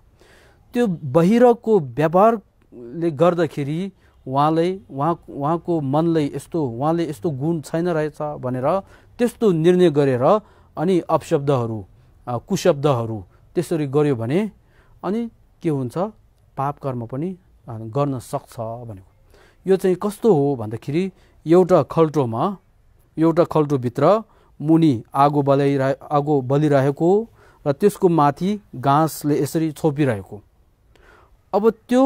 त्यो बाहिरको व्यवहार ले गर्दाखेरि उहाँले उहाँ उहाँको मनलाई यस्तो उहाँले यस्तो गुण छैन रहेछ भनेर त्यस्तो निर्णय गरेर अनि अपशब्दहरू कुशब्दहरू त्यसरी गर्यो भने अनि के हुन्छ पाप कर्म पनि गर्न सक्छ भनेको यो चाहिँ कस्तो हो भन्दाखेरि एउटा खल्टोमा एउटा खल्टोभित्र मुनि आगो बलाइरह आगो बलिरहेको र त्यसको माथि घाँसले यसरी छोपिरहेको अब त्यो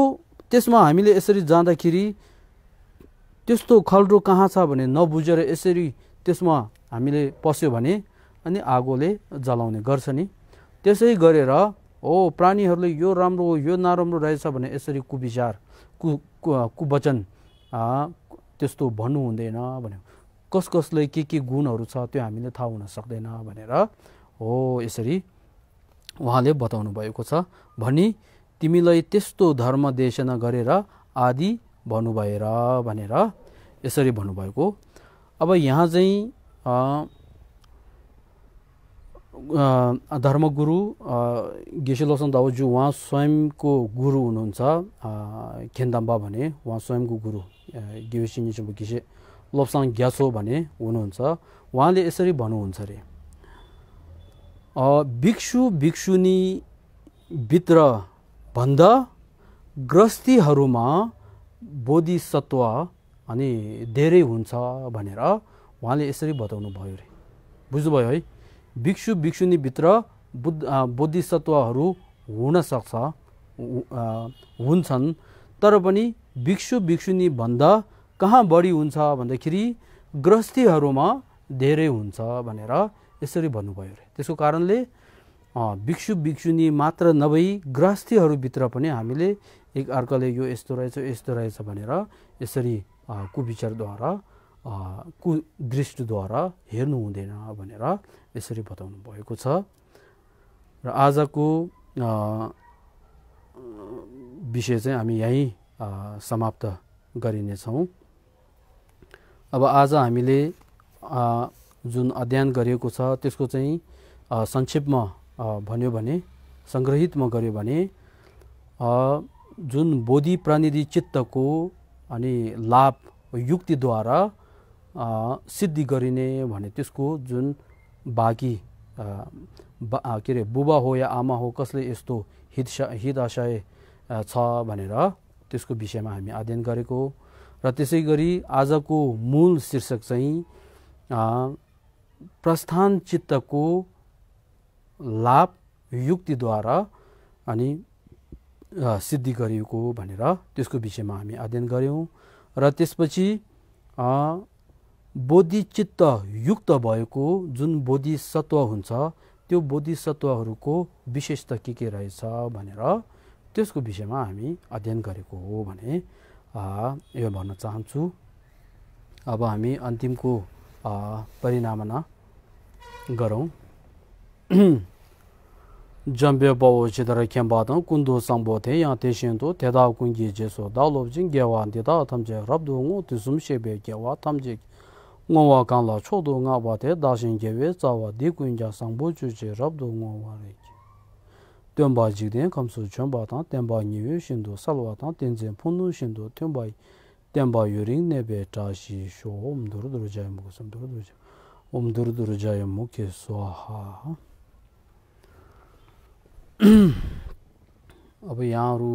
त्यसमा हामीले यसरी जाँदाखेरि त्यस्तो खल्डो कहाँ छ भने नबुझेर यसरी त्यसमा हामीले पस्यो भने अनि आगोले जलाउने गर्छ नि त्यसै गरेर हो प्राणीहरूले यो राम्रो हो यो नराम्रो रहेछ भने यसरी कुविचार कु कुवचन त्यस्तो भन्नु हुँदैन भन्यो कस कसले के के गुणहरू छ त्यो हामीले थाहा हुन सक्दैन भनेर हो यसरी उहाँले बताउनु भएको छ भनी तिमीलाई त्यस्तो धर्म देशना गरेर आदि भन्नुभएर भनेर यसरी भन्नुभएको अब यहाँ चाहिँ धर्मगुरु गेसेलोसन दाउजू उहाँ स्वयंको गुरु हुनुहुन्छ खेन्दाम्बा भने उहाँ स्वयंको गुरु गेसिनिसम्म गेसे लोप्साङ ग्यासो भने हुनुहुन्छ उहाँले यसरी भन्नुहुन्छ अरे भिक्षु भिक्षुनी भित्र भन्दा ग्रस्तीहरूमा बोधिसत्व अनि धेरै हुन्छ भनेर उहाँले यसरी बताउनु भयो अरे बुझ्नुभयो है भिक्षु भिक्षुनीभित्र बुद्ध बोधिसत्वहरू हुनसक्छ हुन्छन् तर पनि भिक्षु भिक्षुनी भन्दा कहाँ बढी हुन्छ भन्दाखेरि ग्रस्तीहरूमा धेरै हुन्छ भनेर यसरी भन्नुभयो अरे त्यसको कारणले भिक्षु भिक्षुनी मात्र नभई गृहस्थीहरूभित्र पनि हामीले एक अर्काले यो यस्तो रहेछ यस्तो रहेछ भनेर यसरी कुविचारद्वारा कुदृष्टिद्वारा हेर्नु हुँदैन भनेर यसरी बताउनु भएको छ र आजको विषय चाहिँ हामी यहीँ समाप्त गरिनेछौँ अब आज हामीले जुन अध्ययन गरिएको छ त्यसको चाहिँ संक्षेपमा भन्यो भने सङ्ग्रहितमा गऱ्यो भने जुन बोधि प्रनिधि चित्तको अनि लाभ युक्तिद्वारा सिद्धि गरिने भने त्यसको जुन बाँकी के अरे बुबा हो या आमा हो कसले यस्तो हित हिताशय छ भनेर त्यसको विषयमा हामी अध्ययन गरेको र त्यसै गरी आजको मूल शीर्षक चाहिँ प्रस्थान चित्तको लाभ युक्तिद्वारा अनि सिद्धि गरिएको भनेर त्यसको विषयमा हामी अध्ययन गऱ्यौँ र त्यसपछि बोधिचित्त युक्त भएको जुन बोधिसत्व हुन्छ त्यो बोधिसत्वहरूको विशेषता के के रहेछ भनेर त्यसको विषयमा हामी अध्ययन गरेको हो भने यो भन्न चाहन्छु अब हामी अन्तिमको परिणामना गरौँ ᱡᱟᱢᱵᱮ ᱵᱟᱵᱚ ᱪᱮᱫᱟᱨᱟ ᱠᱮᱢ ᱵᱟᱫᱚ ᱠᱩᱱᱫᱚ ᱥᱟᱢᱵᱚ ᱛᱮ ᱭᱟ ᱛᱮᱥᱮᱱ ᱫᱚ ᱛᱮᱫᱟ ᱠᱩᱱᱡᱤ ᱡᱮᱥᱚ ᱫᱟᱞᱚᱵ ᱡᱤᱝ ᱜᱮᱣᱟᱱ ᱫᱮᱫᱟ ᱛᱟᱢᱡᱮ ᱨᱟᱵᱫᱚ ᱩᱱᱩ ᱛᱤᱥᱩᱢ ᱥᱮᱵᱮ ᱜᱮᱣᱟ ᱛᱟᱢᱡᱮ ᱱᱚᱣᱟ ᱠᱟᱱᱞᱟ ᱪᱚᱫᱚ ᱱᱟ अब यहाँहरू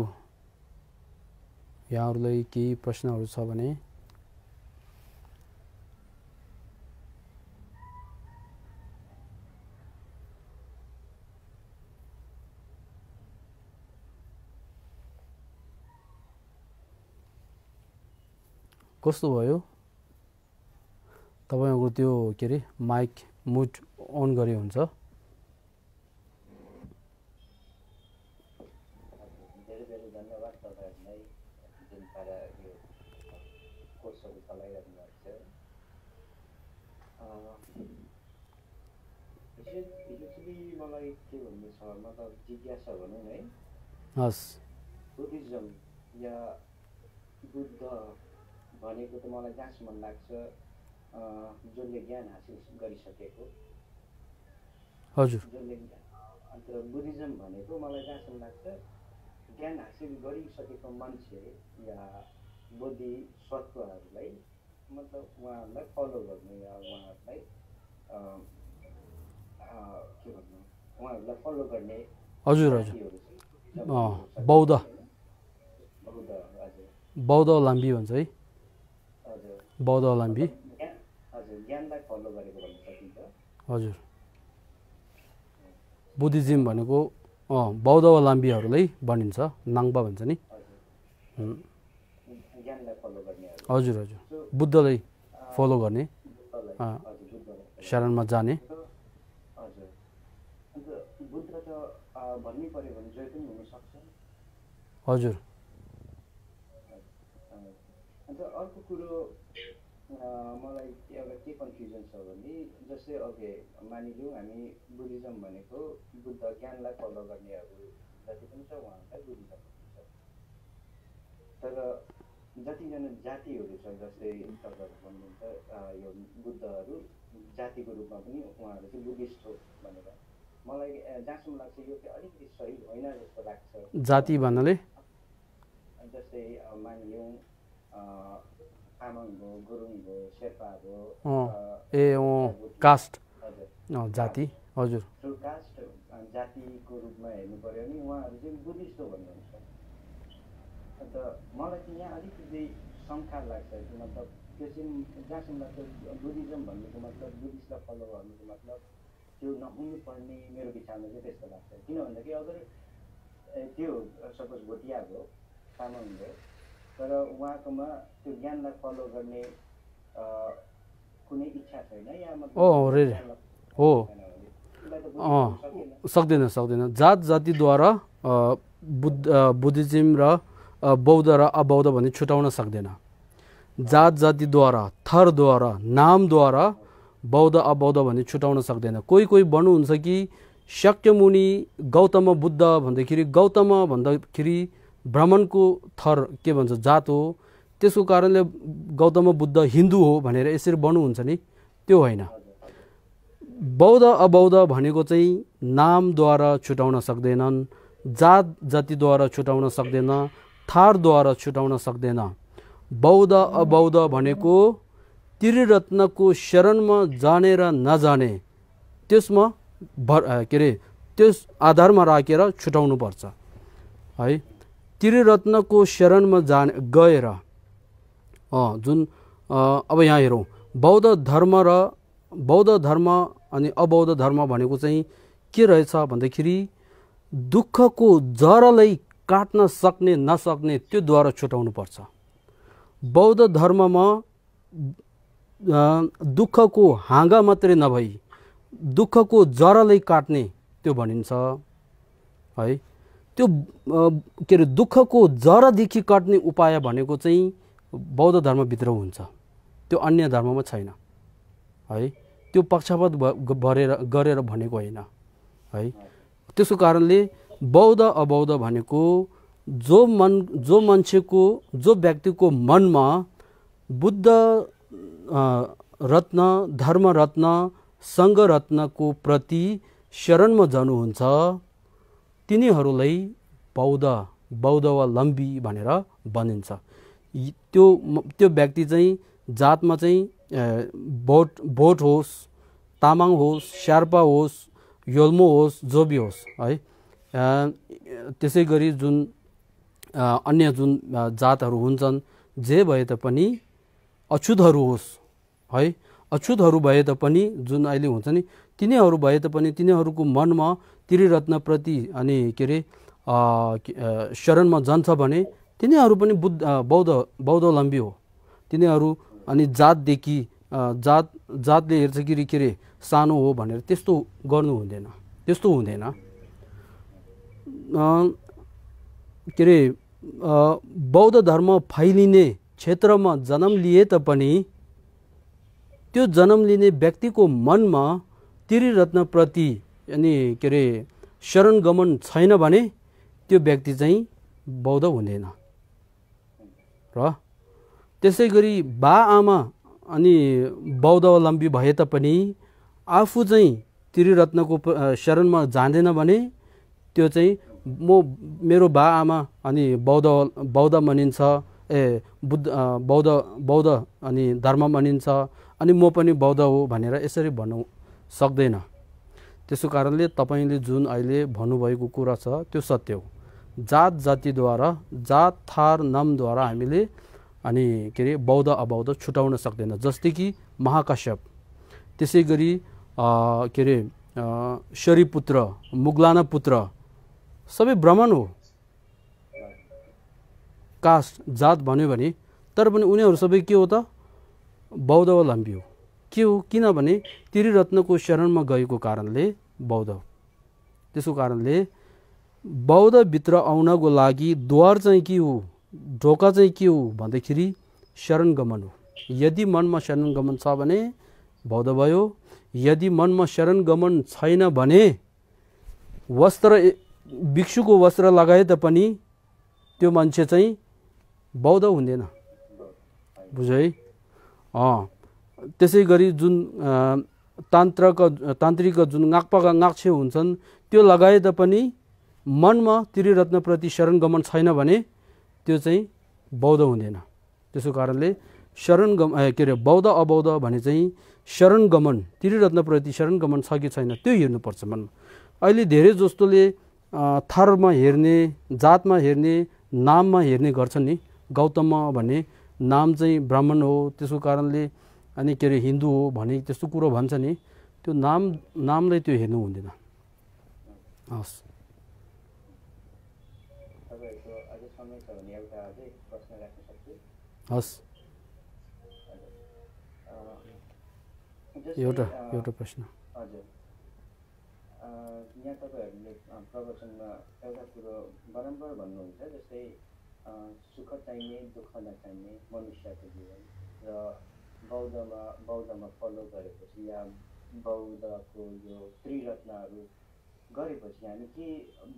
यहाँहरूलाई केही प्रश्नहरू छ भने कस्तो भयो तपाईँहरूको त्यो के अरे माइक मुट अन गरे हुन्छ मतलब जिज्ञासा भनौँ है हस् बुद्धिज्म या बुद्ध भनेको त मलाई जहाँसम्म लाग्छ जसले ज्ञान हासिल गरिसकेको हजुर जसले अन्त बुद्धिज्म भनेको मलाई जहाँसम्म लाग्छ ज्ञान हासिल गरिसकेको मान्छे या बुद्धि सत्वहरूलाई मतलब उहाँहरूलाई फलो गर्नु या उहाँहरूलाई के भन्नु हजुर हजुर बौद्ध बौद्ध लाम्बी भन्छ है बौद्ध लाम्बी हजुर बुद्धिजिम भनेको अँ बौद्ध भनिन्छ नाङ्बा भन्छ नि हजुर हजुर बुद्धलाई फलो गर्ने शरणमा जाने भन्नै पऱ्यो भने जय पनि हुनसक्छ हजुर अन्त अर्को कुरो मलाई एउटा के कन्फ्युजन छ भने जस्तै अघि मानिलिउँ हामी बुद्धिज्म भनेको बुद्ध ज्ञानलाई फलो गर्नेहरू जति पनि छ उहाँहरूलाई बुद्धिज्म भनिन्छ तर जतिजना जातिहरू छ जस्तै तपाईँहरू भन्नुहुन्छ यो बुद्धहरू जातिको रूपमा पनि उहाँहरू चाहिँ बुद्धिस्ट हो भनेर मलाई जहाँसम्म लाग्छ यो चाहिँ अलिकति सही होइन जस्तो लाग्छ जाति भन्नाले जस्तै मानिलिउँ तामाङ भयो गुरुङ भयो शेर्पा भयो ए कास्ट जाति हजुर कास्ट जातिको रूपमा हेर्नु पऱ्यो भने उहाँहरू चाहिँ बुद्धिस्ट हो भन्नुहुन्छ अन्त मलाई चाहिँ यहाँ अलिकति शङ्का लाग्छ कि मतलब त्यो चाहिँ जहाँसम्म लाग्छ बुद्धिज्म भन्नुको मतलब बुद्धिस्टलाई फलो गर्नुको मतलब त्यो पर्ने मेरो विचारमा चाहिँ त्यस्तो लाग्छ किन भन्दाखेरि अगर त्यो सपोज भोटिया भयो तामाङ भयो तर उहाँकोमा त्यो ज्ञानलाई फलो गर्ने कुनै इच्छा छैन या हो सक्दैन सक्दैन जात जातिद्वारा बुद्ध बुद्धिज्म र बौद्ध र अबौद्ध भन्ने छुटाउन सक्दैन जात जातिद्वारा थरद्वारा नामद्वारा बौद्ध अबौद्ध भन्ने छुट्याउन सक्दैन कोही कोही भन्नुहुन्छ कि शक्यमुनि गौतम बुद्ध भन्दाखेरि गौतम भन्दाखेरि भ्रमणको थर के भन्छ जात हो त्यसको कारणले गौतम बुद्ध हिन्दू हो भनेर यसरी भन्नुहुन्छ नि त्यो होइन बौद्ध अबौद्ध भनेको चाहिँ नामद्वारा छुट्याउन सक्दैनन् जात जातिद्वारा छुट्याउन सक्दैन थारद्वारा छुट्याउन सक्दैन बौद्ध अबौद्ध भनेको त्रिरत्नको शरणमा जाने र नजाने त्यसमा भर के अरे त्यस आधारमा राखेर छुटाउनुपर्छ है त्रिरत्नको शरणमा जाने गएर जुन अब यहाँ हेरौँ बौद्ध धर्म र बौद्ध धर्म अनि अबौद्ध धर्म भनेको चाहिँ के रहेछ भन्दाखेरि दुःखको जरालाई काट्न सक्ने नसक्ने त्योद्वारा छुटाउनुपर्छ बौद्ध धर्ममा दुःखको हाँगा मात्रै नभई दुःखको जरालाई काट्ने त्यो भनिन्छ है त्यो के अरे दुःखको जरादेखि काट्ने उपाय भनेको चाहिँ बौद्ध धर्मभित्र हुन्छ त्यो अन्य धर्ममा छैन है त्यो पक्षपात भरेर गरेर भनेको होइन है त्यसको कारणले बौद्ध अबौद्ध भनेको जो मन जो मान्छेको जो व्यक्तिको मनमा बुद्ध रत्न धर्मरत्न सङ्घरत्नको प्रति शरणमा जानुहुन्छ तिनीहरूलाई बौद्ध बौद्ध वा लम्बी भनेर भनिन्छ त्यो त्यो व्यक्ति चाहिँ जातमा चाहिँ बोट भोट होस् तामाङ होस् शार्पा होस् योल्मो होस् जोबी होस् है त्यसै गरी जुन अन्य जुन जातहरू हुन्छन् जे भए तापनि अछुतहरू होस् है अछुतहरू भए तापनि जुन अहिले हुन्छ नि तिनीहरू भए तापनि तिनीहरूको मनमा त्रिरत्नप्रति अनि के अरे शरणमा जान्छ भने तिनीहरू पनि बुद्ध बौद्ध बौद्धलम्बी हो तिनीहरू अनि जातदेखि जात जातले हेर्छ कि के अरे सानो हो भनेर त्यस्तो गर्नु हुँदैन त्यस्तो हुँदैन के अरे बौद्ध धर्म फैलिने क्षेत्रमा जन्म लिए तापनि त्यो जन्म लिने व्यक्तिको मनमा त्रिरत्नप्रति अनि के अरे शरणगमन छैन भने त्यो व्यक्ति चाहिँ बौद्ध हुँदैन र त्यसै गरी बा आमा अनि बौद्धावलम्बी भए तापनि आफू चाहिँ त्रिरत्नको शरणमा जाँदैन भने त्यो चाहिँ म मेरो बा आमा अनि बौद्ध बौद्ध मानिन्छ ए बुद्ध बौद्ध बौद्ध अनि धर्म मानिन्छ अनि म पनि बौद्ध हो भनेर यसरी भन्नु सक्दैन त्यसो कारणले तपाईँले जुन अहिले भन्नुभएको कुरा छ त्यो सत्य हो जात जातिद्वारा जात थार नामद्वारा हामीले अनि के अरे बौद्ध अबौद्ध छुटाउन सक्दैन जस्तै कि महाकाश्यप त्यसै गरी के अरे शरीपुत्र मुगलाना पुत्र सबै ब्राह्मण हो कास्ट जात भन्यो भने तर पनि उनीहरू सबै के हो त बौद्धवलम्बी हो के हो किनभने त्रिरत्नको शरणमा गएको कारणले बौद्ध त्यसको कारणले बौद्धभित्र आउनको लागि द्वार चाहिँ के हो ढोका चाहिँ के हो भन्दाखेरि शरणगमन हो यदि मनमा शरणगमन छ भने बौद्ध भयो यदि मनमा शरणगमन छैन भने वस्त्र भिक्षुको वस्त्र लगाए तापनि त्यो मान्छे चाहिँ बौद्ध हुँदैन बुझ है त्यसै गरी जुन तान्त्रक तान्त्रिक जुन नाकपाका नाक्षे हुन्छन् त्यो लगायत पनि मनमा त्रिरत्नप्रति गमन छैन भने त्यो चाहिँ बौद्ध हुँदैन त्यसो कारणले शरण गम के अरे बौद्ध अबौद्ध भने चाहिँ शरण शरणगमन त्रिरत्नप्रति गमन छ कि छैन त्यो हेर्नुपर्छ मनमा अहिले धेरै जस्तोले थरमा हेर्ने जातमा हेर्ने नाममा हेर्ने गर्छन् नि गौतम भने नाम चाहिँ ब्राह्मण हो त्यसको कारणले अनि के अरे हिन्दू हो भने त्यस्तो कुरो भन्छ नि त्यो नाम नामलाई त्यो हेर्नु हुँदैन हवस् हस् एउटा एउटा प्रश्न हजुर यहाँ तपाईँहरूले प्रवचनमा एउटा कुरो बारम्बार भन्नुहुन्छ जस्तै सुख चाहिने दुःख नचाहिने मनुष्यको जीवन र बौद्धमा बौद्धमा फलो गरेपछि या बौद्धको यो त्रिरत्नहरू गरेपछि हामी के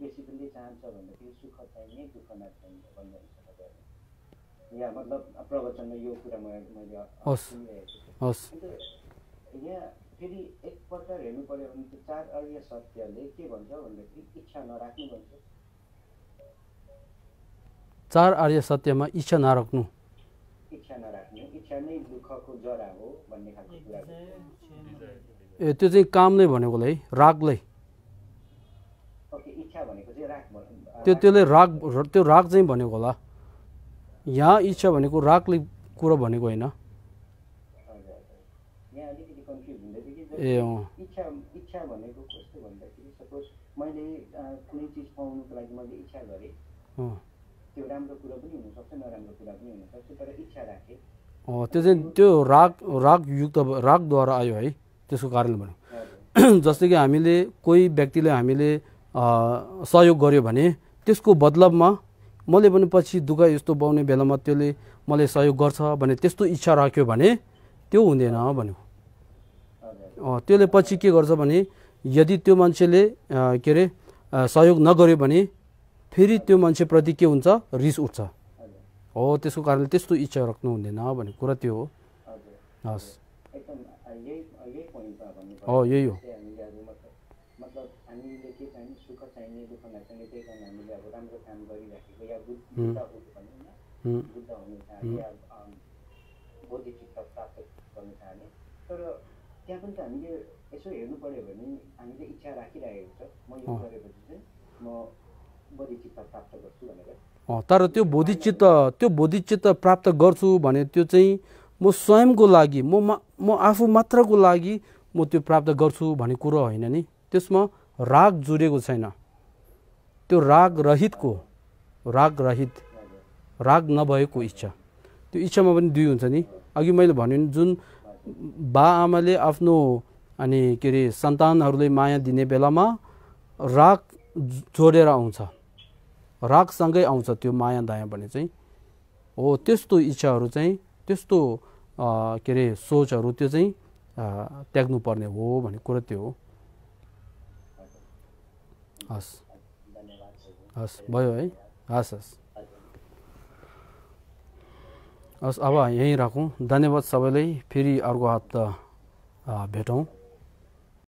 बेसिकल्ली चाहन्छ भन्दाखेरि सुख चाहिने दुःख नचाहिने भन्ने हुन्छ या मतलब प्रवचनमा यो कुरा म मैले सुनिरहेको छु यहाँ फेरि एकपल्ट हेर्नु पऱ्यो भने त्यो चार अर्य सत्यले के भन्छ भन्दाखेरि इच्छा नराख्नु भन्छ चार आर्य सत्यमा इच्छा नराख्नु ए त्यो चाहिँ कामले भनेको है रागलाई त्यो त्यसले राग त्यो राग चाहिँ भनेको होला यहाँ इच्छा भनेको रागले कुरो भनेको होइन ए अँ मैले कुनै लागि मैले इच्छा गरेँ त्यो राम्रो कुरो पनि हुनसक्छ नराम्रो कुरा पनि हुनसक्छ तर इच्छा त्यो चाहिँ त्यो राग राग रागयुक्त रागद्वारा आयो है त्यसको कारणले भनौँ जस्तै कि हामीले कोही व्यक्तिले हामीले सहयोग गर्यो भने त्यसको बदलावमा मैले पनि पछि दुःख यस्तो पाउने बेलामा त्यसले मलाई सहयोग गर्छ भने त्यस्तो इच्छा राख्यो भने त्यो हुँदैन भन्यो त्यसले पछि के गर्छ भने यदि त्यो मान्छेले के अरे सहयोग नगर्यो भने फेरि त्यो मान्छेप्रति के हुन्छ रिस उठ्छ हो त्यसको कारणले त्यस्तो इच्छा राख्नु हुँदैन भन्ने कुरा त्यो हो हस् हो यही हो त्यहाँ पनि त हामीले यसो हेर्नु पऱ्यो भने हामीले इच्छा राखिरहेको छ म यो गरेपछि चाहिँ म तर त्यो बोधिचित्त त्यो बोधिचित्त प्राप्त गर्छु भने त्यो चाहिँ म स्वयंको लागि म मा म आफू मात्रको लागि म त्यो प्राप्त गर्छु भन्ने कुरो होइन नि त्यसमा राग जुडेको छैन त्यो राग रहितको राग रहित राग नभएको इच्छा त्यो इच्छामा पनि दुई हुन्छ नि अघि मैले भने जुन बा आमाले आफ्नो अनि के अरे सन्तानहरूलाई माया दिने बेलामा राग जोडेर आउँछ रागसँगै आउँछ त्यो माया दायाँ भने चाहिँ हो त्यस्तो इच्छाहरू चाहिँ त्यस्तो के अरे सोचहरू त्यो चाहिँ त्याग्नुपर्ने हो भन्ने कुरो त्यो हो हस् हस् भयो है हस् हस् हस् अब यहीँ राखौँ धन्यवाद सबैलाई फेरि अर्को हप्ता भेटौँ